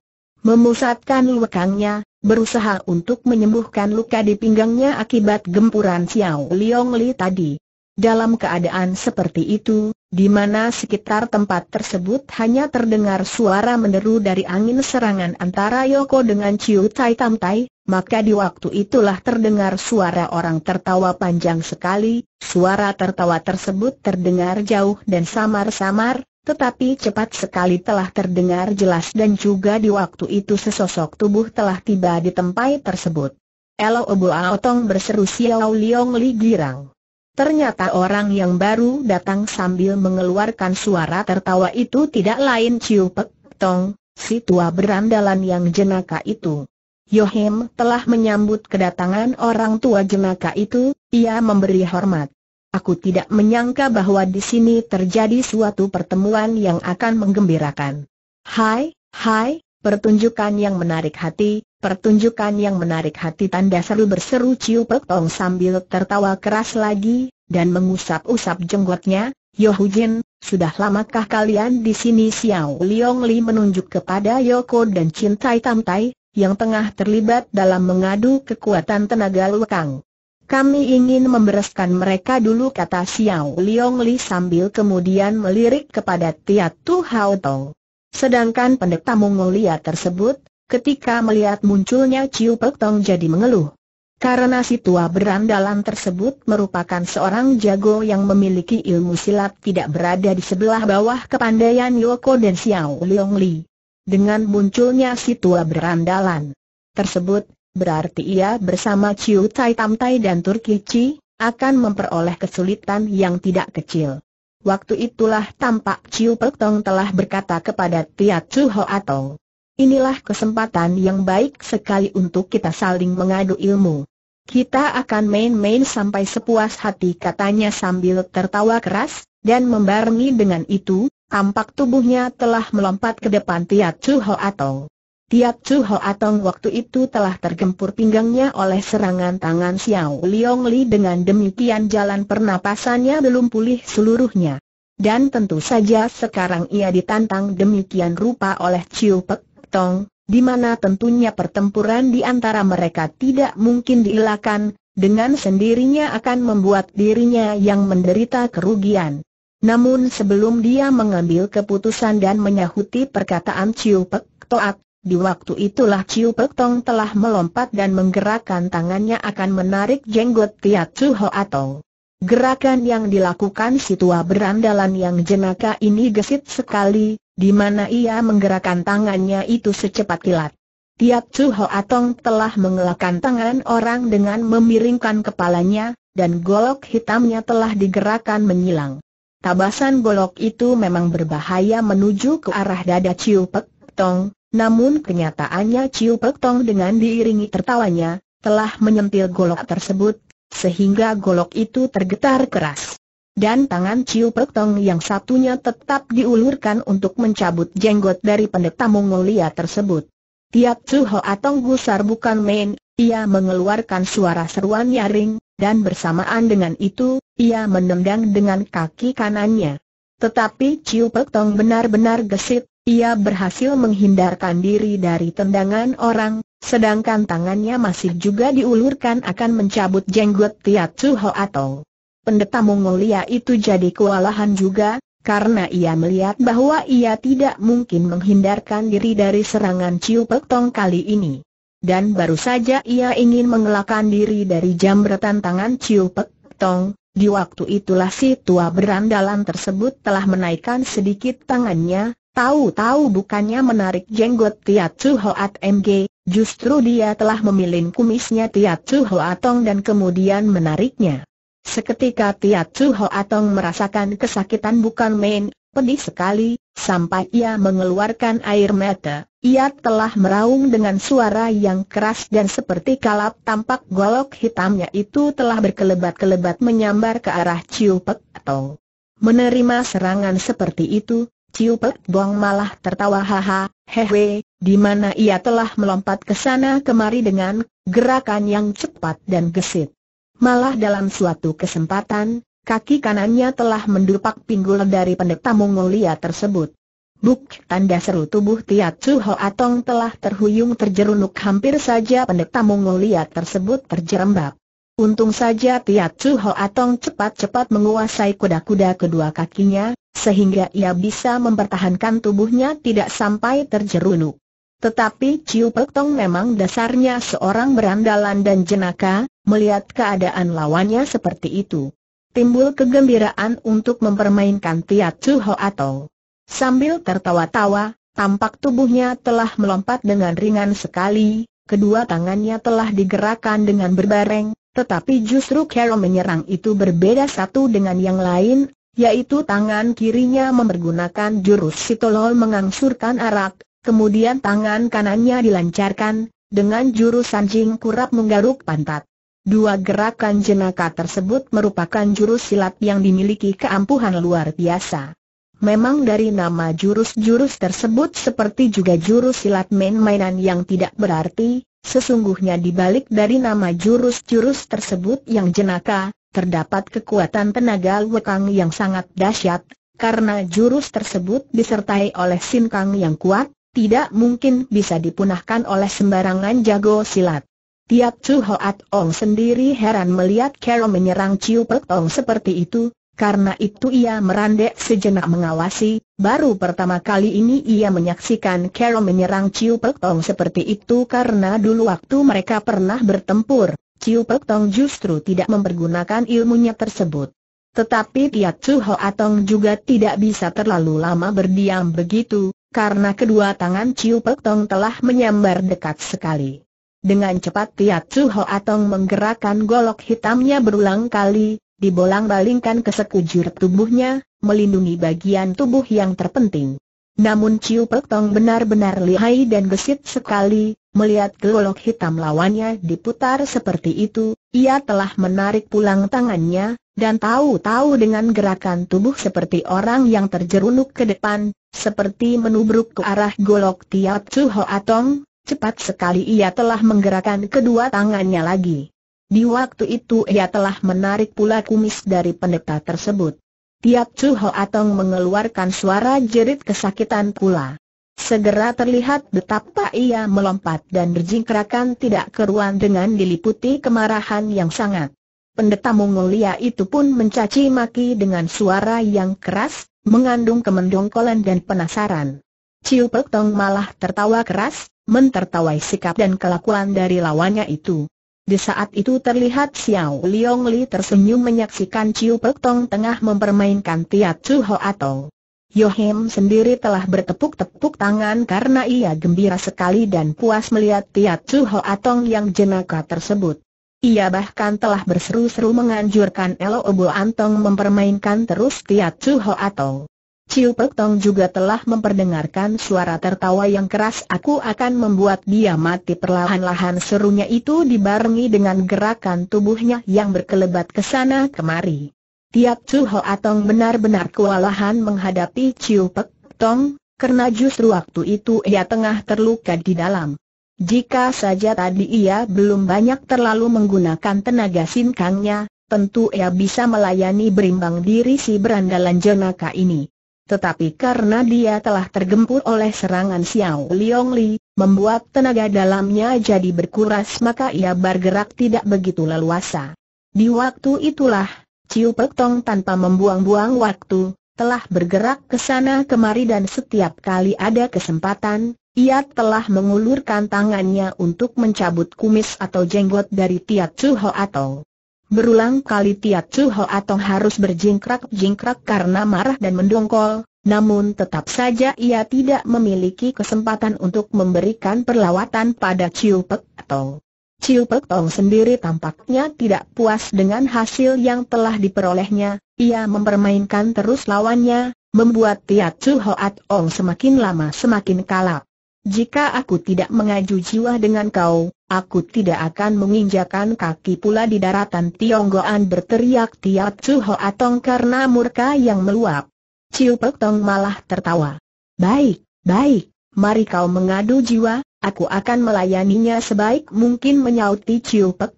memusatkan lekangnya, berusaha untuk menyembuhkan luka di pinggangnya akibat gempuran Xiao Liong Li tadi. Dalam keadaan seperti itu, di mana sekitar tempat tersebut hanya terdengar suara menderu dari angin serangan antara Yoko dengan Chiu Tai Tam Tai, maka di waktu itulah terdengar suara orang tertawa panjang sekali, suara tertawa tersebut terdengar jauh dan samar-samar, tetapi cepat sekali telah terdengar jelas dan juga di waktu itu sesosok tubuh telah tiba di tempat tersebut. Elo Obo Aotong berseru Xiao Liong Li Girang. Ternyata orang yang baru datang sambil mengeluarkan suara tertawa itu tidak lain Ciu Pek Tong, si tua berandalan yang jenaka itu. Yohim telah menyambut kedatangan orang tua jenaka itu, ia memberi hormat. Aku tidak menyangka bahwa di sini terjadi suatu pertemuan yang akan menggembirakan. Hai, hai, pertunjukan yang menarik hati, pertunjukan yang menarik hati tanda seru berseru Ciu Pek sambil tertawa keras lagi, dan mengusap-usap jenggotnya, Yohujin, sudah lamakah kalian di sini Xiao Liong Li menunjuk kepada Yoko dan Cintai Tamtai, yang tengah terlibat dalam mengadu kekuatan tenaga lekang. Kami ingin membereskan mereka dulu kata Xiao Liong Li sambil kemudian melirik kepada Tia Tu Hao Tong. Sedangkan pendeta Mongolia tersebut, ketika melihat munculnya Ciu Pek Tong jadi mengeluh. Karena si tua berandalan tersebut merupakan seorang jago yang memiliki ilmu silat tidak berada di sebelah bawah kepandaian Yoko dan Xiao Liong Li dengan munculnya si tua berandalan tersebut, berarti ia bersama Chiu Tai Tam Tai dan Turki Chi, akan memperoleh kesulitan yang tidak kecil. Waktu itulah tampak Chiu Pek telah berkata kepada Tia Chu Ho Atong, Inilah kesempatan yang baik sekali untuk kita saling mengadu ilmu. Kita akan main-main sampai sepuas hati katanya sambil tertawa keras, dan membarengi dengan itu, Tampak tubuhnya telah melompat ke depan Tiat Chu Ho Atong. Tiat Chu Ho Atong waktu itu telah tergempur pinggangnya oleh serangan tangan Xiao Liong Li dengan demikian jalan pernapasannya belum pulih seluruhnya. Dan tentu saja sekarang ia ditantang demikian rupa oleh Chiu Pek Tong, di mana tentunya pertempuran di antara mereka tidak mungkin dielakkan, dengan sendirinya akan membuat dirinya yang menderita kerugian. Namun sebelum dia mengambil keputusan dan menyahuti perkataan Ciu Pek Toat, di waktu itulah Ciu Pek Tong telah melompat dan menggerakkan tangannya akan menarik jenggot tiap Chu Ho Atong. Gerakan yang dilakukan si tua berandalan yang jenaka ini gesit sekali, di mana ia menggerakkan tangannya itu secepat kilat. Tiap Chu Ho Atong telah mengelakkan tangan orang dengan memiringkan kepalanya, dan golok hitamnya telah digerakkan menyilang. Tabasan golok itu memang berbahaya menuju ke arah dada Ciu Pek Tong, namun kenyataannya Ciu Pek Tong dengan diiringi tertawanya, telah menyentil golok tersebut, sehingga golok itu tergetar keras. Dan tangan Ciu Pek Tong yang satunya tetap diulurkan untuk mencabut jenggot dari pendeta Mongolia tersebut. Tiap Tzu Ho Atong gusar bukan main, ia mengeluarkan suara seruan nyaring, dan bersamaan dengan itu, ia menendang dengan kaki kanannya. Tetapi Ciu Pek Tong benar-benar gesit, ia berhasil menghindarkan diri dari tendangan orang, sedangkan tangannya masih juga diulurkan akan mencabut jenggot Tiat Su Ho atau pendeta Mongolia itu jadi kewalahan juga, karena ia melihat bahwa ia tidak mungkin menghindarkan diri dari serangan Ciu Pek Tong kali ini. Dan baru saja ia ingin mengelakkan diri dari jambretan tangan Ciu Pek Tong, di waktu itulah si tua berandalan tersebut telah menaikkan sedikit tangannya, tahu-tahu bukannya menarik jenggot Tia Chu Hoat MG, justru dia telah memilin kumisnya Tia Chu Hoatong dan kemudian menariknya. Seketika Tia Chu Hoatong merasakan kesakitan bukan main, pedih sekali, Sampai ia mengeluarkan air mata, ia telah meraung dengan suara yang keras dan seperti kalap tampak golok hitamnya itu telah berkelebat-kelebat menyambar ke arah Ciu Pek atau menerima serangan seperti itu. Ciu Pek Bong malah tertawa haha, hehe, di mana ia telah melompat ke sana kemari dengan gerakan yang cepat dan gesit. Malah dalam suatu kesempatan, Kaki kanannya telah mendupak pinggul dari pendeta Mongolia tersebut. Buk! Tanda seru tubuh Tiat Su Ho Atong telah terhuyung terjerunuk hampir saja pendeta Mongolia tersebut terjerembab. Untung saja Tiat Su Ho Atong cepat-cepat menguasai kuda-kuda kedua kakinya, sehingga ia bisa mempertahankan tubuhnya tidak sampai terjerunuk. Tetapi Ciu Pek Tong memang dasarnya seorang berandalan dan jenaka, melihat keadaan lawannya seperti itu timbul kegembiraan untuk mempermainkan Tiat Chu Ho atau. Sambil tertawa-tawa, tampak tubuhnya telah melompat dengan ringan sekali, kedua tangannya telah digerakkan dengan berbareng, tetapi justru Carol menyerang itu berbeda satu dengan yang lain, yaitu tangan kirinya mempergunakan jurus sitolol mengangsurkan arak, kemudian tangan kanannya dilancarkan, dengan jurus anjing kurap menggaruk pantat. Dua gerakan jenaka tersebut merupakan jurus silat yang dimiliki keampuhan luar biasa. Memang dari nama jurus-jurus tersebut seperti juga jurus silat main-mainan yang tidak berarti, sesungguhnya dibalik dari nama jurus-jurus tersebut yang jenaka, terdapat kekuatan tenaga wekang yang sangat dahsyat, karena jurus tersebut disertai oleh sinkang yang kuat, tidak mungkin bisa dipunahkan oleh sembarangan jago silat. Tiap Chu Hoat Ong sendiri heran melihat Carol menyerang Chiu Pek Ong seperti itu, karena itu ia merandek sejenak mengawasi, baru pertama kali ini ia menyaksikan Carol menyerang Chiu Pek Ong seperti itu karena dulu waktu mereka pernah bertempur, Chiu Pek Ong justru tidak mempergunakan ilmunya tersebut. Tetapi Tiap Chu Hoat Ong juga tidak bisa terlalu lama berdiam begitu, karena kedua tangan Chiu Pek Tong telah menyambar dekat sekali. Dengan cepat Tiat Ho Atong menggerakkan golok hitamnya berulang kali, dibolang-balingkan ke sekujur tubuhnya, melindungi bagian tubuh yang terpenting. Namun Ciu Pek benar-benar lihai dan gesit sekali, melihat golok hitam lawannya diputar seperti itu, ia telah menarik pulang tangannya, dan tahu-tahu dengan gerakan tubuh seperti orang yang terjerunuk ke depan, seperti menubruk ke arah golok Tiat Ho Atong. Cepat sekali ia telah menggerakkan kedua tangannya lagi. Di waktu itu ia telah menarik pula kumis dari pendeta tersebut. Tiap Chu Ho Atong mengeluarkan suara jerit kesakitan pula. Segera terlihat betapa ia melompat dan berjingkrakan tidak keruan dengan diliputi kemarahan yang sangat. Pendeta Mongolia itu pun mencaci maki dengan suara yang keras, mengandung kemendongkolan dan penasaran. Chiu Pek Tong malah tertawa keras, mentertawai sikap dan kelakuan dari lawannya itu. Di saat itu terlihat Xiao Liong Li tersenyum menyaksikan Ciu Pek Tong tengah mempermainkan Tiat Chu Ho Atong. Yohem sendiri telah bertepuk-tepuk tangan karena ia gembira sekali dan puas melihat Tiat Chu Ho Atong yang jenaka tersebut. Ia bahkan telah berseru-seru menganjurkan Elo Obo Antong mempermainkan terus Tiat Chu Ho Atong. Ciu Pek Tong juga telah memperdengarkan suara tertawa yang keras Aku akan membuat dia mati perlahan-lahan serunya itu dibarengi dengan gerakan tubuhnya yang berkelebat ke sana kemari Tiap Chu Ho Atong benar-benar kewalahan menghadapi Ciu Pek Tong Karena justru waktu itu ia tengah terluka di dalam Jika saja tadi ia belum banyak terlalu menggunakan tenaga sinkangnya Tentu ia bisa melayani berimbang diri si berandalan jenaka ini tetapi karena dia telah tergempur oleh serangan Xiao Liong Li, membuat tenaga dalamnya jadi berkuras maka ia bergerak tidak begitu leluasa. Di waktu itulah, Ciu Pek Tong tanpa membuang-buang waktu, telah bergerak ke sana kemari dan setiap kali ada kesempatan, ia telah mengulurkan tangannya untuk mencabut kumis atau jenggot dari Tia Chu Ho atau Berulang kali Tiat Chu Atong harus berjingkrak-jingkrak karena marah dan mendongkol, namun tetap saja ia tidak memiliki kesempatan untuk memberikan perlawatan pada Chiu Pek Tong. Chiu Pek Tong sendiri tampaknya tidak puas dengan hasil yang telah diperolehnya, ia mempermainkan terus lawannya, membuat Tiat Chu Atong semakin lama semakin kalap. Jika aku tidak mengaju jiwa dengan kau, aku tidak akan menginjakan kaki pula di daratan Tionggoan berteriak Tiat cuho atau Atong karena murka yang meluap. Ciu Pek Tong malah tertawa. Baik, baik, mari kau mengadu jiwa, aku akan melayaninya sebaik mungkin menyauti Ciu Pek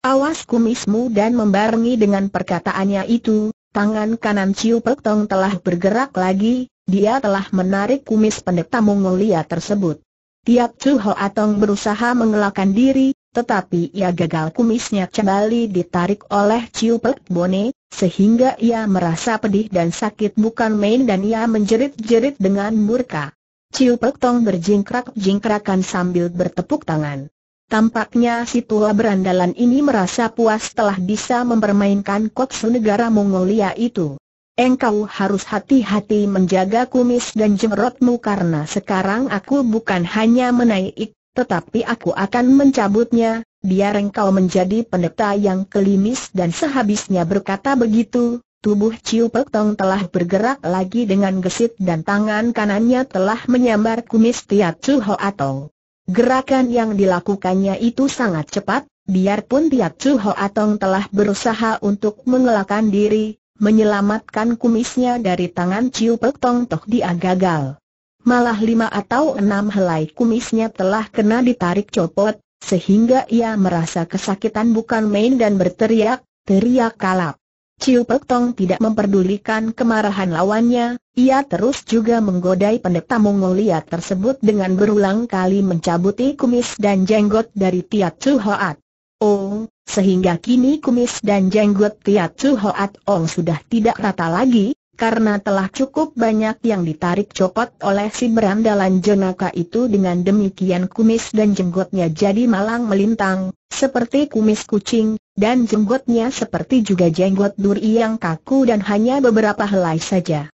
Awas kumismu dan membarengi dengan perkataannya itu, tangan kanan Ciu Pek Tong telah bergerak lagi, dia telah menarik kumis pendeta Mongolia tersebut. Tiap Chu Atong berusaha mengelakkan diri, tetapi ia gagal kumisnya kembali ditarik oleh Chiu Pek Bone, sehingga ia merasa pedih dan sakit bukan main dan ia menjerit-jerit dengan murka. Chiu Pek Tong berjingkrak-jingkrakan sambil bertepuk tangan. Tampaknya si tua berandalan ini merasa puas telah bisa mempermainkan koksu negara Mongolia itu. Engkau harus hati-hati menjaga kumis dan jemrotmu karena sekarang aku bukan hanya menaik, tetapi aku akan mencabutnya, biar engkau menjadi pendeta yang kelimis dan sehabisnya berkata begitu, tubuh Ciu Pek Tong telah bergerak lagi dengan gesit dan tangan kanannya telah menyambar kumis Tiat Chu Ho Atong. Gerakan yang dilakukannya itu sangat cepat, biarpun Tiat Chu Ho Atong telah berusaha untuk mengelakkan diri, menyelamatkan kumisnya dari tangan Ciu Pek Tong toh dia gagal. Malah lima atau enam helai kumisnya telah kena ditarik copot, sehingga ia merasa kesakitan bukan main dan berteriak, teriak kalap. Ciu Pek Tong tidak memperdulikan kemarahan lawannya, ia terus juga menggodai pendeta Mongolia tersebut dengan berulang kali mencabuti kumis dan jenggot dari Tiat Chu Hoat. Oh, sehingga kini kumis dan jenggot Tiat Chu Hoat Ong sudah tidak rata lagi, karena telah cukup banyak yang ditarik copot oleh si berandalan jenaka itu dengan demikian kumis dan jenggotnya jadi malang melintang, seperti kumis kucing, dan jenggotnya seperti juga jenggot duri yang kaku dan hanya beberapa helai saja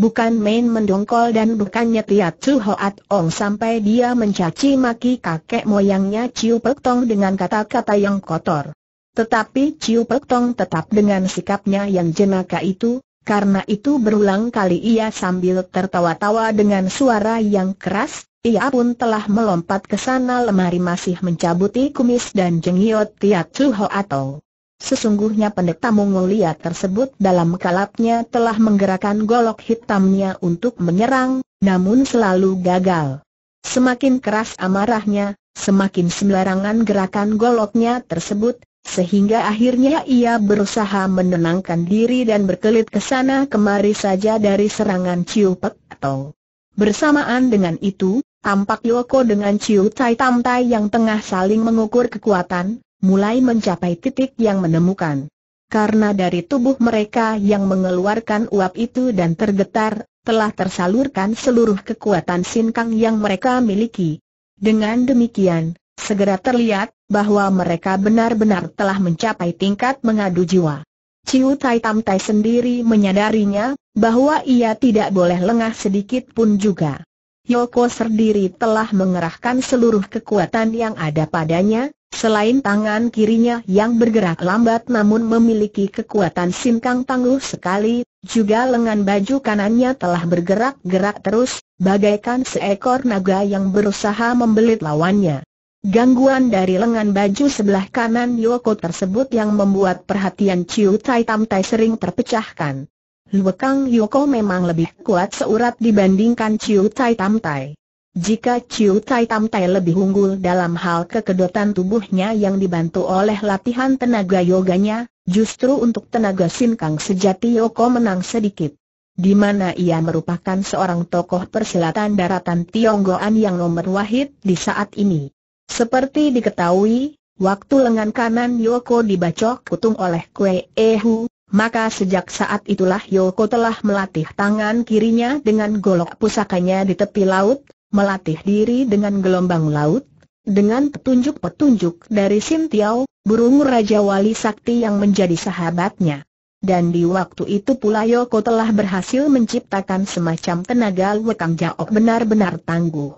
bukan main mendongkol dan bukannya Tiat Chu Hoat Ong sampai dia mencaci maki kakek moyangnya Ciu Pek Tong dengan kata-kata yang kotor. Tetapi Ciu Pek Tong tetap dengan sikapnya yang jenaka itu, karena itu berulang kali ia sambil tertawa-tawa dengan suara yang keras, ia pun telah melompat ke sana lemari masih mencabuti kumis dan jenggot Tiat Chu Ong. Sesungguhnya pendeta Mongolia tersebut dalam kalapnya telah menggerakkan golok hitamnya untuk menyerang, namun selalu gagal. Semakin keras amarahnya, semakin sembarangan gerakan goloknya tersebut, sehingga akhirnya ia berusaha menenangkan diri dan berkelit ke sana kemari saja dari serangan Ciu atau. Bersamaan dengan itu, tampak Yoko dengan Ciu Tai Tam Tai yang tengah saling mengukur kekuatan, mulai mencapai titik yang menemukan. Karena dari tubuh mereka yang mengeluarkan uap itu dan tergetar, telah tersalurkan seluruh kekuatan sinkang yang mereka miliki. Dengan demikian, segera terlihat bahwa mereka benar-benar telah mencapai tingkat mengadu jiwa. Ciu Tai Tam Tai sendiri menyadarinya bahwa ia tidak boleh lengah sedikit pun juga. Yoko sendiri telah mengerahkan seluruh kekuatan yang ada padanya, Selain tangan kirinya yang bergerak lambat namun memiliki kekuatan sinkang tangguh sekali, juga lengan baju kanannya telah bergerak-gerak terus, bagaikan seekor naga yang berusaha membelit lawannya. Gangguan dari lengan baju sebelah kanan Yoko tersebut yang membuat perhatian Chiu Tai Tam Tai sering terpecahkan. Luekang Yoko memang lebih kuat seurat dibandingkan Chiu Tai Tam Tai. Jika Chiu Tai Tam Tai lebih unggul dalam hal kekedotan tubuhnya yang dibantu oleh latihan tenaga yoganya, justru untuk tenaga Sin Kang sejati Yoko menang sedikit. Di mana ia merupakan seorang tokoh perselatan daratan Tionggoan yang nomor wahid di saat ini. Seperti diketahui, waktu lengan kanan Yoko dibacok kutung oleh Kue Ehu, maka sejak saat itulah Yoko telah melatih tangan kirinya dengan golok pusakanya di tepi laut, melatih diri dengan gelombang laut, dengan petunjuk-petunjuk dari Sim Tiao, burung Raja Wali Sakti yang menjadi sahabatnya. Dan di waktu itu pula Yoko telah berhasil menciptakan semacam tenaga Wekang Jaok benar-benar tangguh.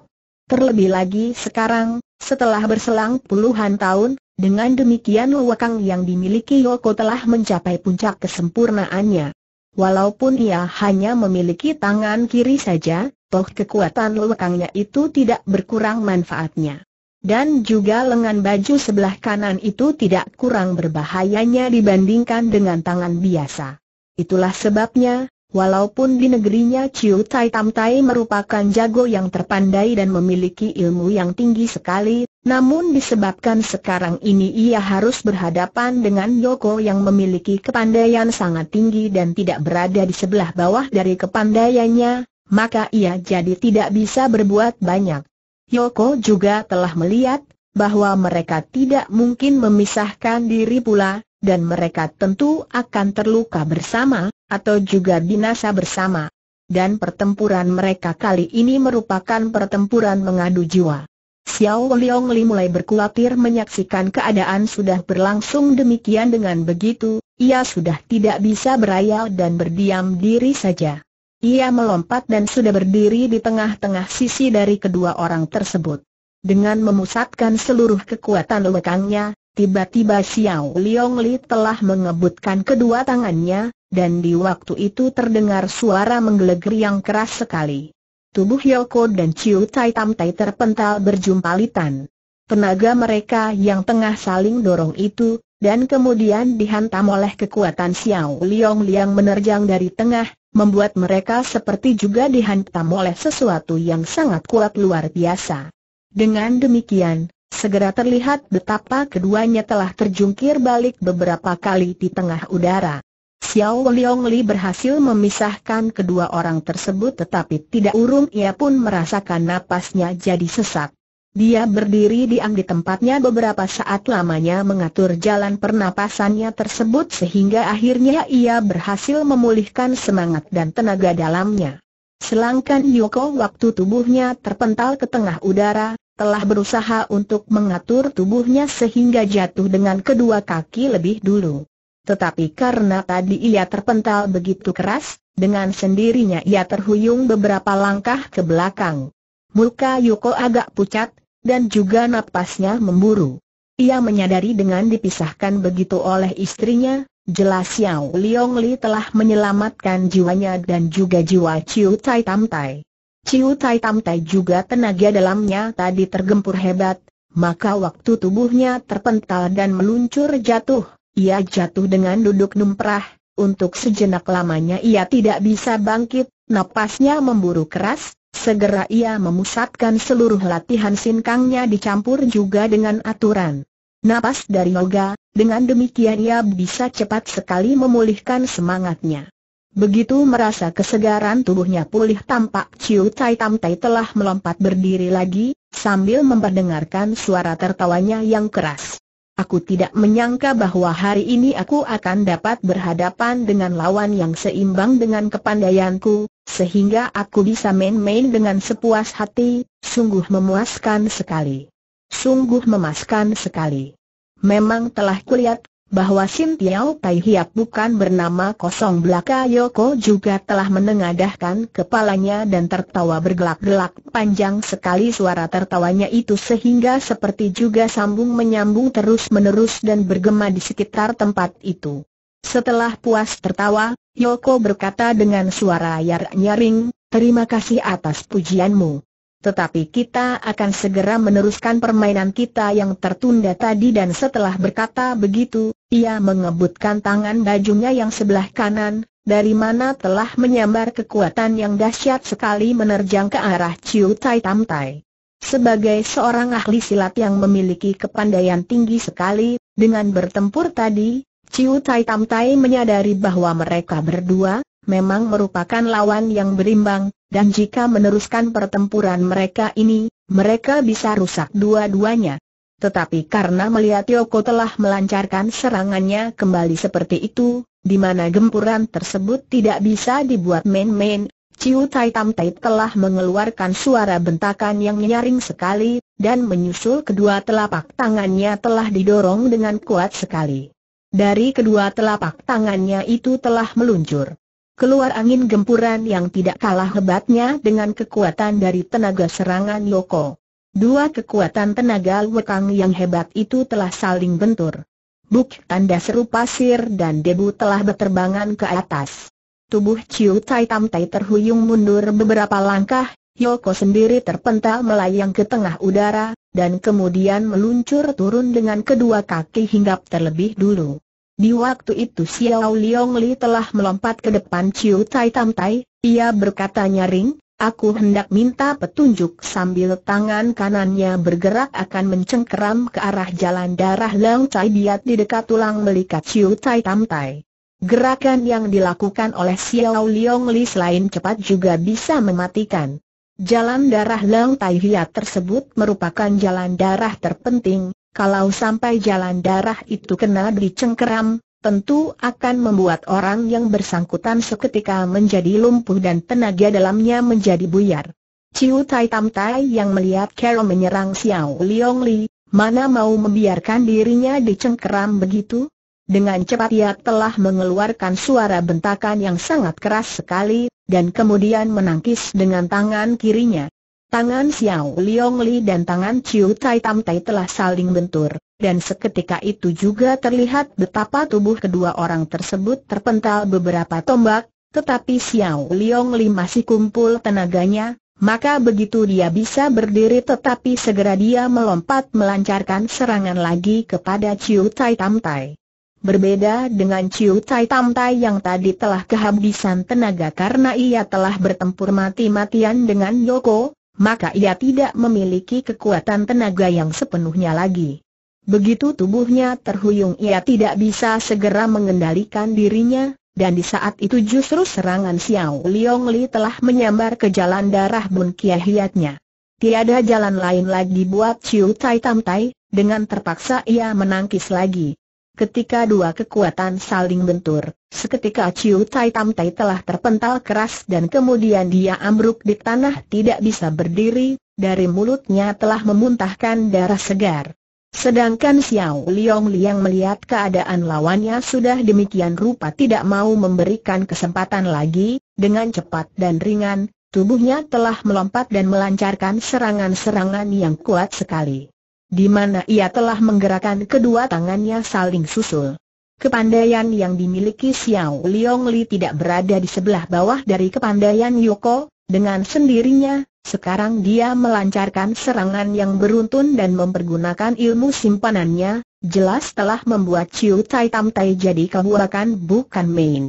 Terlebih lagi sekarang, setelah berselang puluhan tahun, dengan demikian Wekang yang dimiliki Yoko telah mencapai puncak kesempurnaannya. Walaupun ia hanya memiliki tangan kiri saja, toh kekuatan lekangnya itu tidak berkurang manfaatnya. Dan juga lengan baju sebelah kanan itu tidak kurang berbahayanya dibandingkan dengan tangan biasa. Itulah sebabnya, Walaupun di negerinya Chiu Tai Tam Tai merupakan jago yang terpandai dan memiliki ilmu yang tinggi sekali, namun disebabkan sekarang ini ia harus berhadapan dengan Yoko yang memiliki kepandaian sangat tinggi dan tidak berada di sebelah bawah dari kepandaiannya, maka ia jadi tidak bisa berbuat banyak. Yoko juga telah melihat bahwa mereka tidak mungkin memisahkan diri pula, dan mereka tentu akan terluka bersama, atau juga binasa bersama. Dan pertempuran mereka kali ini merupakan pertempuran mengadu jiwa. Xiao Liang Li mulai berkulatir menyaksikan keadaan sudah berlangsung demikian dengan begitu, ia sudah tidak bisa berayal dan berdiam diri saja. Ia melompat dan sudah berdiri di tengah-tengah sisi dari kedua orang tersebut. Dengan memusatkan seluruh kekuatan lekangnya, tiba-tiba Xiao Liang Li telah mengebutkan kedua tangannya, dan di waktu itu terdengar suara menggelegar yang keras sekali. Tubuh Yoko dan Chiu Tai Tam Tai terpental berjumpalitan. Tenaga mereka yang tengah saling dorong itu, dan kemudian dihantam oleh kekuatan Xiao Liong Liang menerjang dari tengah, membuat mereka seperti juga dihantam oleh sesuatu yang sangat kuat luar biasa. Dengan demikian, segera terlihat betapa keduanya telah terjungkir balik beberapa kali di tengah udara. Xiao Liong Li berhasil memisahkan kedua orang tersebut tetapi tidak urung ia pun merasakan napasnya jadi sesak. Dia berdiri diam di tempatnya beberapa saat lamanya mengatur jalan pernapasannya tersebut sehingga akhirnya ia berhasil memulihkan semangat dan tenaga dalamnya. Selangkan Yoko waktu tubuhnya terpental ke tengah udara, telah berusaha untuk mengatur tubuhnya sehingga jatuh dengan kedua kaki lebih dulu. Tetapi karena tadi ia terpental begitu keras, dengan sendirinya ia terhuyung beberapa langkah ke belakang. Muka Yuko agak pucat, dan juga napasnya memburu. Ia menyadari dengan dipisahkan begitu oleh istrinya, jelas Xiao Liong Li telah menyelamatkan jiwanya dan juga jiwa Chiu Tai Tam Tai. Chiu Tai Tam Tai juga tenaga dalamnya tadi tergempur hebat, maka waktu tubuhnya terpental dan meluncur jatuh, ia jatuh dengan duduk numprah, untuk sejenak lamanya ia tidak bisa bangkit, napasnya memburu keras, segera ia memusatkan seluruh latihan sinkangnya dicampur juga dengan aturan. Napas dari yoga, dengan demikian ia bisa cepat sekali memulihkan semangatnya. Begitu merasa kesegaran tubuhnya pulih tampak Ciu Tai Tam Tai telah melompat berdiri lagi, sambil memperdengarkan suara tertawanya yang keras. Aku tidak menyangka bahwa hari ini aku akan dapat berhadapan dengan lawan yang seimbang dengan kepandaianku, sehingga aku bisa main-main dengan sepuas hati, sungguh memuaskan sekali. Sungguh memuaskan sekali. Memang telah kulihat bahwa Sim Piao Tai Hiap bukan bernama kosong belaka Yoko juga telah menengadahkan kepalanya dan tertawa bergelak-gelak panjang sekali suara tertawanya itu sehingga seperti juga sambung menyambung terus-menerus dan bergema di sekitar tempat itu. Setelah puas tertawa, Yoko berkata dengan suara yarak nyaring, terima kasih atas pujianmu tetapi kita akan segera meneruskan permainan kita yang tertunda tadi dan setelah berkata begitu, ia mengebutkan tangan bajunya yang sebelah kanan, dari mana telah menyambar kekuatan yang dahsyat sekali menerjang ke arah Chiu Tai Tam Tai. Sebagai seorang ahli silat yang memiliki kepandaian tinggi sekali, dengan bertempur tadi, Chiu Tai Tam Tai menyadari bahwa mereka berdua, memang merupakan lawan yang berimbang, dan jika meneruskan pertempuran mereka ini, mereka bisa rusak dua-duanya. Tetapi karena melihat Yoko telah melancarkan serangannya kembali seperti itu, di mana gempuran tersebut tidak bisa dibuat main-main, Ciu Tai Tam Tai telah mengeluarkan suara bentakan yang nyaring sekali, dan menyusul kedua telapak tangannya telah didorong dengan kuat sekali. Dari kedua telapak tangannya itu telah meluncur Keluar angin gempuran yang tidak kalah hebatnya dengan kekuatan dari tenaga serangan Yoko. Dua kekuatan tenaga Wekang yang hebat itu telah saling bentur. Buk tanda seru pasir dan debu telah berterbangan ke atas. Tubuh Chiu Tai Tam Tai terhuyung mundur beberapa langkah, Yoko sendiri terpental melayang ke tengah udara, dan kemudian meluncur turun dengan kedua kaki hinggap terlebih dulu. Di waktu itu Xiao Liong Li telah melompat ke depan Chiu Tai Tam Tai, ia berkata nyaring, aku hendak minta petunjuk sambil tangan kanannya bergerak akan mencengkeram ke arah jalan darah Leong Tai Biat di dekat tulang melikat Chiu Tai Tam Tai. Gerakan yang dilakukan oleh Xiao Liong Li selain cepat juga bisa mematikan. Jalan darah Leong Tai Hiat tersebut merupakan jalan darah terpenting, kalau sampai jalan darah itu kena dicengkeram, tentu akan membuat orang yang bersangkutan seketika menjadi lumpuh dan tenaga dalamnya menjadi buyar. Ciu Tai Tam Tai yang melihat Carol menyerang Xiao Liong Li, mana mau membiarkan dirinya dicengkeram begitu? Dengan cepat ia telah mengeluarkan suara bentakan yang sangat keras sekali, dan kemudian menangkis dengan tangan kirinya. Tangan Xiao Liong Li dan tangan Chiu Tai Tam Tai telah saling bentur, dan seketika itu juga terlihat betapa tubuh kedua orang tersebut terpental beberapa tombak, tetapi Xiao Liong Li masih kumpul tenaganya, maka begitu dia bisa berdiri tetapi segera dia melompat melancarkan serangan lagi kepada Chiu Tai Tam Tai. Berbeda dengan Ciu Tai Tam Tai yang tadi telah kehabisan tenaga karena ia telah bertempur mati-matian dengan Yoko, maka ia tidak memiliki kekuatan tenaga yang sepenuhnya lagi. Begitu tubuhnya terhuyung ia tidak bisa segera mengendalikan dirinya, dan di saat itu justru serangan Xiao Liong Li telah menyambar ke jalan darah Bun Kia Hiatnya. Tiada jalan lain lagi buat Chiu Tai Tam Tai, dengan terpaksa ia menangkis lagi. Ketika dua kekuatan saling bentur, Seketika Chiu Tai Tam Tai telah terpental keras dan kemudian dia ambruk di tanah tidak bisa berdiri, dari mulutnya telah memuntahkan darah segar. Sedangkan Xiao Liong Liang melihat keadaan lawannya sudah demikian rupa tidak mau memberikan kesempatan lagi, dengan cepat dan ringan, tubuhnya telah melompat dan melancarkan serangan-serangan yang kuat sekali. Di mana ia telah menggerakkan kedua tangannya saling susul. Kepandaian yang dimiliki Xiao Liong Li tidak berada di sebelah bawah dari kepandaian Yoko, dengan sendirinya, sekarang dia melancarkan serangan yang beruntun dan mempergunakan ilmu simpanannya, jelas telah membuat Chiu Tai Tam Tai jadi kebuakan bukan main.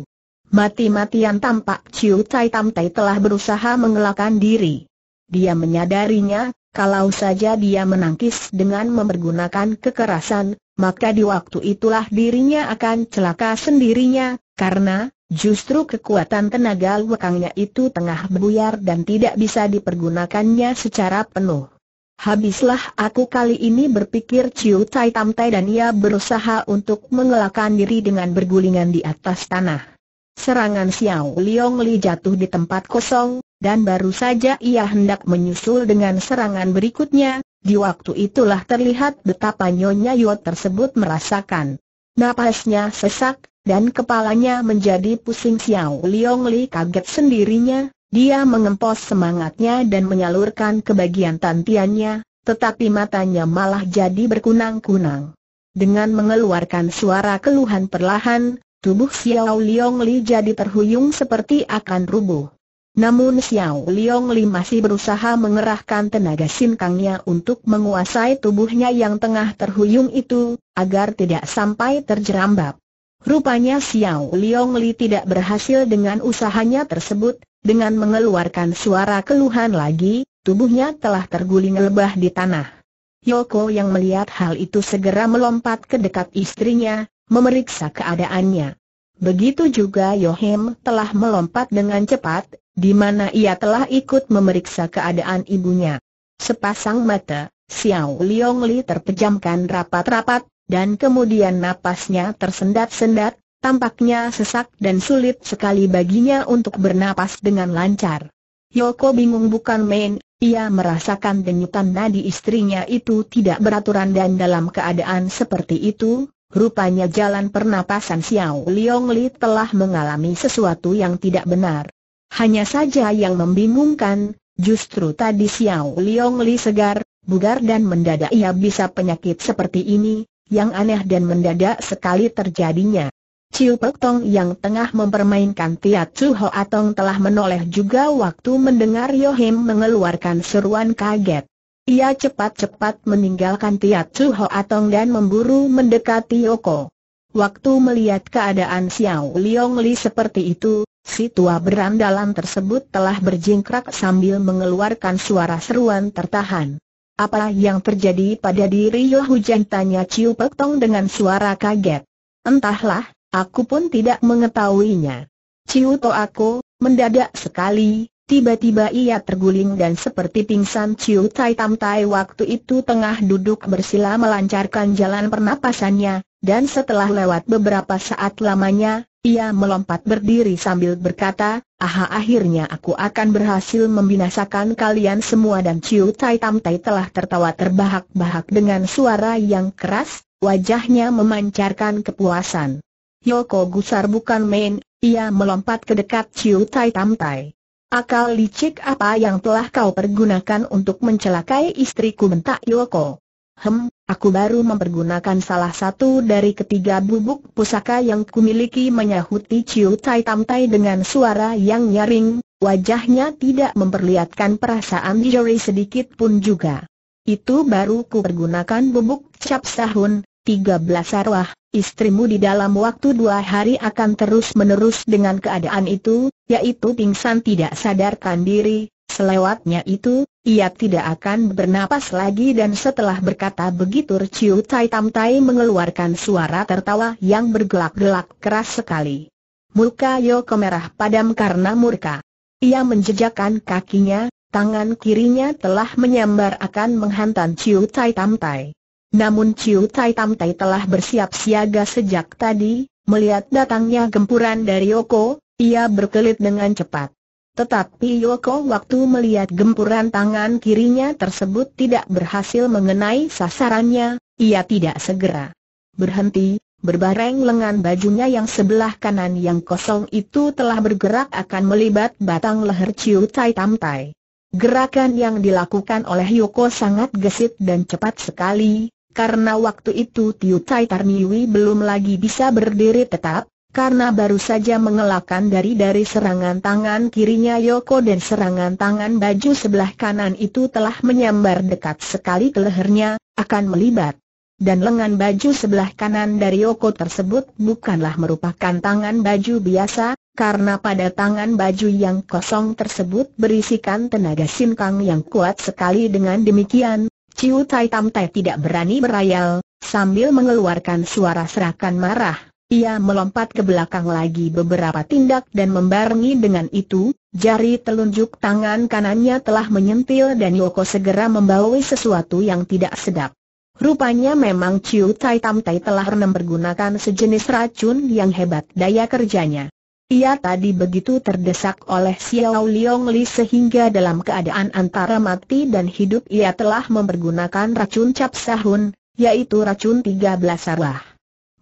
Mati-matian tampak Chiu Tai Tam Tai telah berusaha mengelakkan diri. Dia menyadarinya, kalau saja dia menangkis dengan mempergunakan kekerasan, maka di waktu itulah dirinya akan celaka sendirinya, karena justru kekuatan tenaga lekangnya itu tengah buyar dan tidak bisa dipergunakannya secara penuh. Habislah aku kali ini berpikir Ciu Tai Tam Tai dan ia berusaha untuk mengelakkan diri dengan bergulingan di atas tanah. Serangan Xiao Liong Li jatuh di tempat kosong, dan baru saja ia hendak menyusul dengan serangan berikutnya, di waktu itulah terlihat betapa Nyonya Yot tersebut merasakan. Napasnya sesak, dan kepalanya menjadi pusing Xiao Liong Li kaget sendirinya, dia mengempos semangatnya dan menyalurkan ke bagian tantiannya, tetapi matanya malah jadi berkunang-kunang. Dengan mengeluarkan suara keluhan perlahan, tubuh Xiao Liong Li jadi terhuyung seperti akan rubuh. Namun Xiao Liong Li masih berusaha mengerahkan tenaga sinkangnya untuk menguasai tubuhnya yang tengah terhuyung itu, agar tidak sampai terjerambab. Rupanya Xiao Liong Li tidak berhasil dengan usahanya tersebut, dengan mengeluarkan suara keluhan lagi, tubuhnya telah terguling lebah di tanah. Yoko yang melihat hal itu segera melompat ke dekat istrinya, memeriksa keadaannya. Begitu juga Yohim telah melompat dengan cepat, di mana ia telah ikut memeriksa keadaan ibunya. Sepasang mata, Xiao Liongli terpejamkan rapat-rapat, dan kemudian napasnya tersendat-sendat, tampaknya sesak dan sulit sekali baginya untuk bernapas dengan lancar. Yoko bingung bukan main, ia merasakan denyutan nadi istrinya itu tidak beraturan dan dalam keadaan seperti itu, Rupanya jalan pernapasan Xiao Liong Li telah mengalami sesuatu yang tidak benar. Hanya saja yang membingungkan, justru tadi Xiao Liong Li segar, bugar dan mendadak ia bisa penyakit seperti ini, yang aneh dan mendadak sekali terjadinya. Ciu Pek Tong yang tengah mempermainkan Tiat Chu Ho Atong telah menoleh juga waktu mendengar Yohim mengeluarkan seruan kaget. Ia cepat-cepat meninggalkan Tiat Chu Ho Atong dan memburu mendekati Yoko. Waktu melihat keadaan Xiao Liong Li seperti itu, si tua berandalan tersebut telah berjingkrak sambil mengeluarkan suara seruan tertahan. Apa yang terjadi pada diri Yo Hujan tanya Ciu Pek Tong dengan suara kaget. Entahlah, aku pun tidak mengetahuinya. Ciu To aku, mendadak sekali, Tiba-tiba ia terguling dan seperti pingsan Chiu Tai Tam Tai waktu itu tengah duduk bersila melancarkan jalan pernapasannya, dan setelah lewat beberapa saat lamanya, ia melompat berdiri sambil berkata, Aha akhirnya aku akan berhasil membinasakan kalian semua dan Chiu Tai Tam Tai telah tertawa terbahak-bahak dengan suara yang keras, wajahnya memancarkan kepuasan. Yoko Gusar bukan main, ia melompat ke dekat Chiu Tai Tam Tai. Akal licik apa yang telah kau pergunakan untuk mencelakai istriku bentak Yoko? Hem, aku baru mempergunakan salah satu dari ketiga bubuk pusaka yang kumiliki menyahuti Ciu Tai Tam Tai dengan suara yang nyaring, wajahnya tidak memperlihatkan perasaan Jory sedikit pun juga. Itu baru kupergunakan bubuk cap sahun, tiga belas arwah, istrimu di dalam waktu dua hari akan terus-menerus dengan keadaan itu, yaitu pingsan tidak sadarkan diri, selewatnya itu, ia tidak akan bernapas lagi dan setelah berkata begitu Ciu Tai Tam Tai mengeluarkan suara tertawa yang bergelak-gelak keras sekali. Murka Yoko merah padam karena murka. Ia menjejakkan kakinya, tangan kirinya telah menyambar akan menghantam Ciu Tai Tam Tai. Namun Ciu Tai Tam Tai telah bersiap siaga sejak tadi, melihat datangnya gempuran dari Yoko, ia berkelit dengan cepat. Tetapi Yoko waktu melihat gempuran tangan kirinya tersebut tidak berhasil mengenai sasarannya, ia tidak segera berhenti, Berbareng lengan bajunya yang sebelah kanan yang kosong itu telah bergerak akan melibat batang leher Ciu Tai Tam Tai. Gerakan yang dilakukan oleh Yoko sangat gesit dan cepat sekali, karena waktu itu Tiu Tai Tarniwi belum lagi bisa berdiri tetap, karena baru saja mengelakkan dari dari serangan tangan kirinya Yoko dan serangan tangan baju sebelah kanan itu telah menyambar dekat sekali ke lehernya, akan melibat. Dan lengan baju sebelah kanan dari Yoko tersebut bukanlah merupakan tangan baju biasa, karena pada tangan baju yang kosong tersebut berisikan tenaga sinkang yang kuat sekali dengan demikian, Kiu Tai Tam Tai tidak berani berayal, sambil mengeluarkan suara serakan marah. Ia melompat ke belakang lagi beberapa tindak dan membarengi dengan itu, jari telunjuk tangan kanannya telah menyentil dan Yoko segera membawai sesuatu yang tidak sedap. Rupanya memang Chiu Tai Tam Tai telah menggunakan sejenis racun yang hebat daya kerjanya. Ia tadi begitu terdesak oleh Xiao Liong Li sehingga dalam keadaan antara mati dan hidup ia telah mempergunakan racun cap sahun, yaitu racun 13 arwah.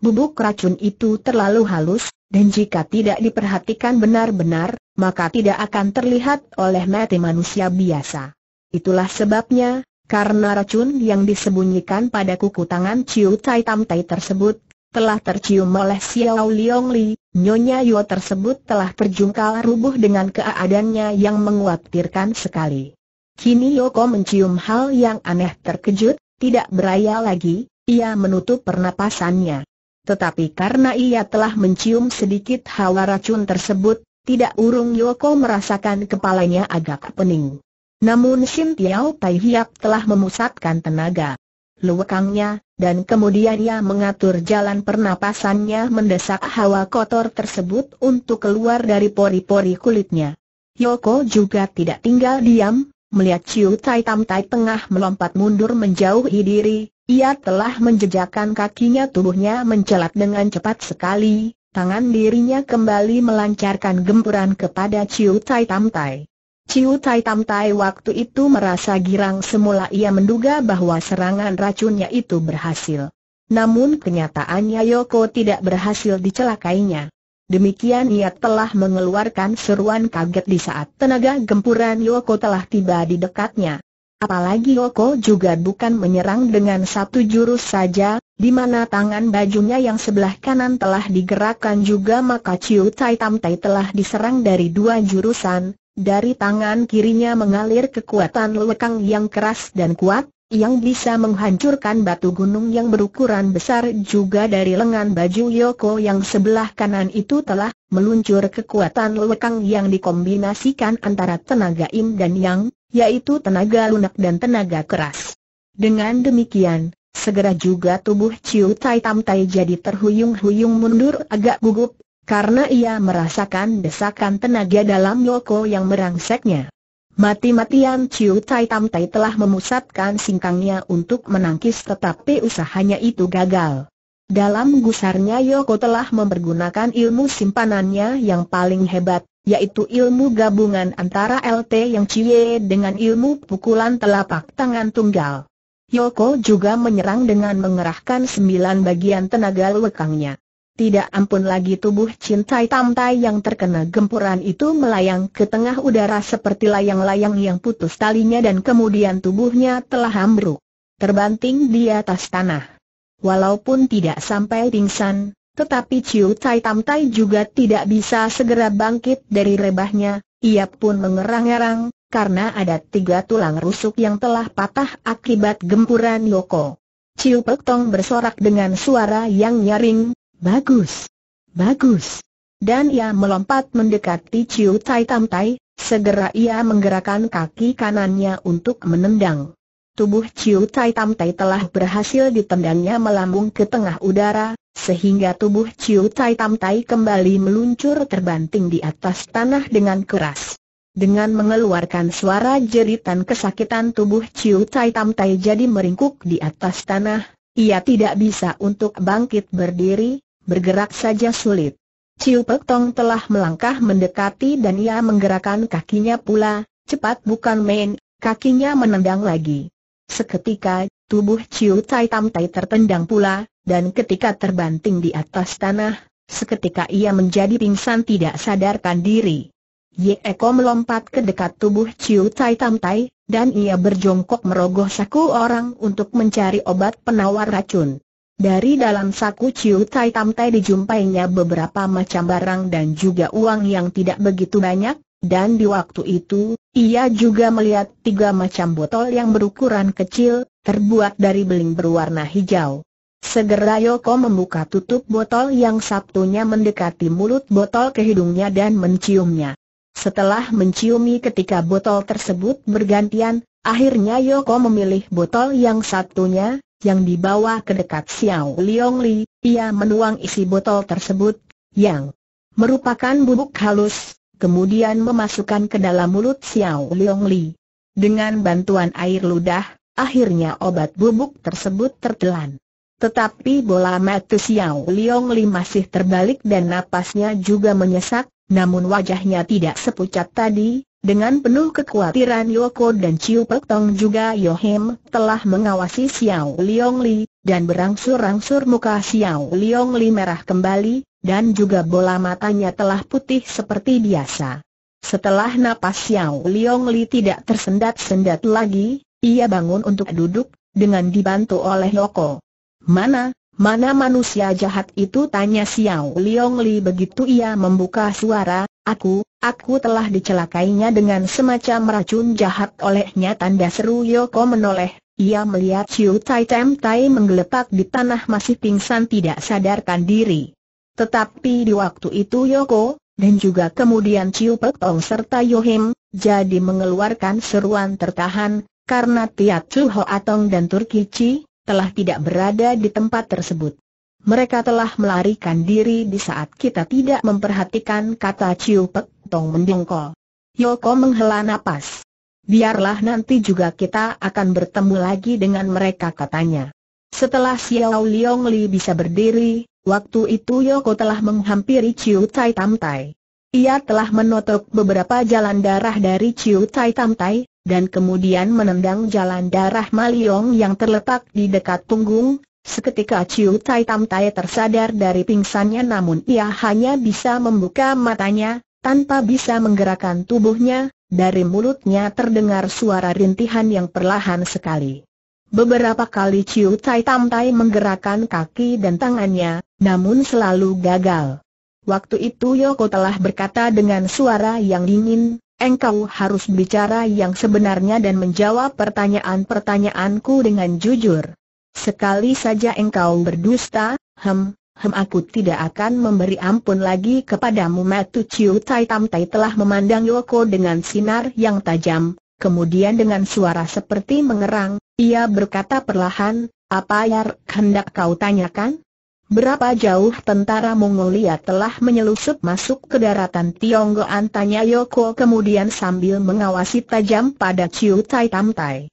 Bubuk racun itu terlalu halus, dan jika tidak diperhatikan benar-benar, maka tidak akan terlihat oleh mati manusia biasa. Itulah sebabnya, karena racun yang disembunyikan pada kuku tangan Chiu Tai Tam Tai tersebut telah tercium oleh Xiao Liong Li, Nyonya Yo tersebut telah terjungkal rubuh dengan keadaannya yang menguatirkan sekali. Kini Yoko mencium hal yang aneh terkejut, tidak beraya lagi, ia menutup pernapasannya. Tetapi karena ia telah mencium sedikit hawa racun tersebut, tidak urung Yoko merasakan kepalanya agak pening. Namun Shin Tiao Tai Hiap telah memusatkan tenaga lewekangnya, dan kemudian ia mengatur jalan pernapasannya mendesak hawa kotor tersebut untuk keluar dari pori-pori kulitnya. Yoko juga tidak tinggal diam, melihat Chiu Tai Tam Tai tengah melompat mundur menjauhi diri, ia telah menjejakkan kakinya tubuhnya mencelat dengan cepat sekali, tangan dirinya kembali melancarkan gempuran kepada Chiu Tai Tam Tai. Ciu Tai Tam Tai waktu itu merasa girang semula ia menduga bahwa serangan racunnya itu berhasil. Namun kenyataannya Yoko tidak berhasil dicelakainya. Demikian ia telah mengeluarkan seruan kaget di saat tenaga gempuran Yoko telah tiba di dekatnya. Apalagi Yoko juga bukan menyerang dengan satu jurus saja, di mana tangan bajunya yang sebelah kanan telah digerakkan juga maka Ciu Tai Tam Tai telah diserang dari dua jurusan, dari tangan kirinya mengalir kekuatan lekang yang keras dan kuat, yang bisa menghancurkan batu gunung yang berukuran besar juga dari lengan baju Yoko yang sebelah kanan itu telah meluncur kekuatan lekang yang dikombinasikan antara tenaga im dan yang, yaitu tenaga lunak dan tenaga keras. Dengan demikian, segera juga tubuh Ciu Tai Tam Tai jadi terhuyung-huyung mundur agak gugup, karena ia merasakan desakan tenaga dalam Yoko yang merangseknya. Mati-matian Chiu Tai Tam Tai telah memusatkan singkangnya untuk menangkis tetapi usahanya itu gagal. Dalam gusarnya Yoko telah mempergunakan ilmu simpanannya yang paling hebat, yaitu ilmu gabungan antara LT yang Cie dengan ilmu pukulan telapak tangan tunggal. Yoko juga menyerang dengan mengerahkan sembilan bagian tenaga lekangnya. Tidak ampun lagi tubuh cintai Tamtai yang terkena gempuran itu melayang ke tengah udara seperti layang-layang yang putus talinya dan kemudian tubuhnya telah ambruk. Terbanting di atas tanah. Walaupun tidak sampai pingsan, tetapi Ciu Tai Tamtai juga tidak bisa segera bangkit dari rebahnya, ia pun mengerang-erang, karena ada tiga tulang rusuk yang telah patah akibat gempuran Yoko. Ciu Pek Tong bersorak dengan suara yang nyaring, Bagus. Bagus. Dan ia melompat mendekati Chiu Tai Tam Tai, segera ia menggerakkan kaki kanannya untuk menendang. Tubuh Chiu Tai Tam Tai telah berhasil ditendangnya melambung ke tengah udara, sehingga tubuh Chiu Tai Tam Tai kembali meluncur terbanting di atas tanah dengan keras. Dengan mengeluarkan suara jeritan kesakitan tubuh Chiu Tai Tam Tai jadi meringkuk di atas tanah, ia tidak bisa untuk bangkit berdiri, bergerak saja sulit. Ciu Pek Tong telah melangkah mendekati dan ia menggerakkan kakinya pula, cepat bukan main, kakinya menendang lagi. Seketika, tubuh Ciu Tai Tam Tai tertendang pula, dan ketika terbanting di atas tanah, seketika ia menjadi pingsan tidak sadarkan diri. Ye Eko melompat ke dekat tubuh Ciu Tai Tam Tai, dan ia berjongkok merogoh saku orang untuk mencari obat penawar racun. Dari dalam saku Chiu Tai Tai dijumpainya beberapa macam barang dan juga uang yang tidak begitu banyak, dan di waktu itu, ia juga melihat tiga macam botol yang berukuran kecil, terbuat dari beling berwarna hijau. Segera Yoko membuka tutup botol yang satunya mendekati mulut botol ke hidungnya dan menciumnya. Setelah menciumi ketika botol tersebut bergantian, akhirnya Yoko memilih botol yang satunya, yang dibawa ke dekat Xiao Liong Li, ia menuang isi botol tersebut, yang merupakan bubuk halus, kemudian memasukkan ke dalam mulut Xiao Liong Li. Dengan bantuan air ludah, akhirnya obat bubuk tersebut tertelan. Tetapi bola mata Xiao Liong Li masih terbalik dan napasnya juga menyesak, namun wajahnya tidak sepucat tadi, dengan penuh kekhawatiran Yoko dan Chiu Pek Tong juga Yohim telah mengawasi Xiao Liong Li, dan berangsur-angsur muka Xiao Liong Li merah kembali, dan juga bola matanya telah putih seperti biasa. Setelah napas Xiao Liong Li tidak tersendat-sendat lagi, ia bangun untuk duduk, dengan dibantu oleh Yoko. Mana, mana manusia jahat itu tanya Xiao Liong Li begitu ia membuka suara, Aku, aku telah dicelakainya dengan semacam racun jahat olehnya tanda seru Yoko menoleh. Ia melihat Chiu Tai Tem Tai menggelepak di tanah masih pingsan tidak sadarkan diri. Tetapi di waktu itu Yoko, dan juga kemudian Chiu Pek Tong serta Yohim, jadi mengeluarkan seruan tertahan, karena Tiat Chu Ho Atong dan Turki Turkici, telah tidak berada di tempat tersebut. Mereka telah melarikan diri di saat kita tidak memperhatikan kata Ciu Pek Tong mendongkol. Yoko menghela nafas. Biarlah nanti juga kita akan bertemu lagi dengan mereka katanya. Setelah Xiao Liong Li bisa berdiri, waktu itu Yoko telah menghampiri Ciu Tai Tam Tai. Ia telah menotok beberapa jalan darah dari Ciu Tai Tam Tai, dan kemudian menendang jalan darah Maliong yang terletak di dekat punggung, Seketika Chiu Tai Tam Tai tersadar dari pingsannya namun ia hanya bisa membuka matanya, tanpa bisa menggerakkan tubuhnya, dari mulutnya terdengar suara rintihan yang perlahan sekali. Beberapa kali Chiu Tai Tam Tai menggerakkan kaki dan tangannya, namun selalu gagal. Waktu itu Yoko telah berkata dengan suara yang dingin, engkau harus bicara yang sebenarnya dan menjawab pertanyaan-pertanyaanku dengan jujur. Sekali saja engkau berdusta, hem, hem aku tidak akan memberi ampun lagi kepadamu Matu Chiu Tai Tam Tai telah memandang Yoko dengan sinar yang tajam, kemudian dengan suara seperti mengerang, ia berkata perlahan, apa yang hendak kau tanyakan? Berapa jauh tentara Mongolia telah menyelusup masuk ke daratan Tionggoan tanya Yoko kemudian sambil mengawasi tajam pada Chiu Tai Tam Tai.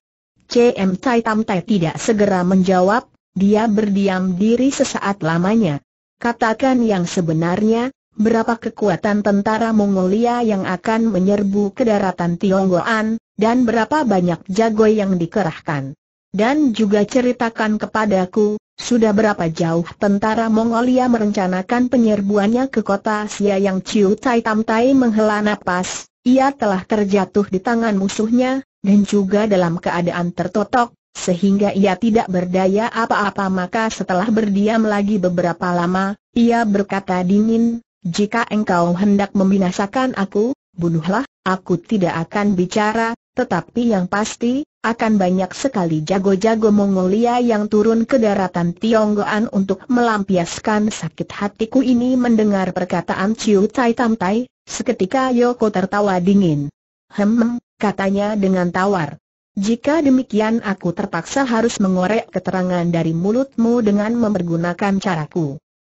CM Tai Tam Tai tidak segera menjawab, dia berdiam diri sesaat lamanya. Katakan yang sebenarnya, berapa kekuatan tentara Mongolia yang akan menyerbu ke daratan Tionggoan, dan berapa banyak jago yang dikerahkan. Dan juga ceritakan kepadaku, sudah berapa jauh tentara Mongolia merencanakan penyerbuannya ke kota Sia yang Chiu Tai Tam Tai menghela napas, ia telah terjatuh di tangan musuhnya, dan juga dalam keadaan tertotok, sehingga ia tidak berdaya apa-apa maka setelah berdiam lagi beberapa lama, ia berkata dingin, jika engkau hendak membinasakan aku, bunuhlah, aku tidak akan bicara, tetapi yang pasti, akan banyak sekali jago-jago Mongolia yang turun ke daratan Tionggoan untuk melampiaskan sakit hatiku ini mendengar perkataan Ciu Tai Tam Tai, seketika Yoko tertawa dingin. Hem, katanya dengan tawar. Jika demikian aku terpaksa harus mengorek keterangan dari mulutmu dengan mempergunakan caraku.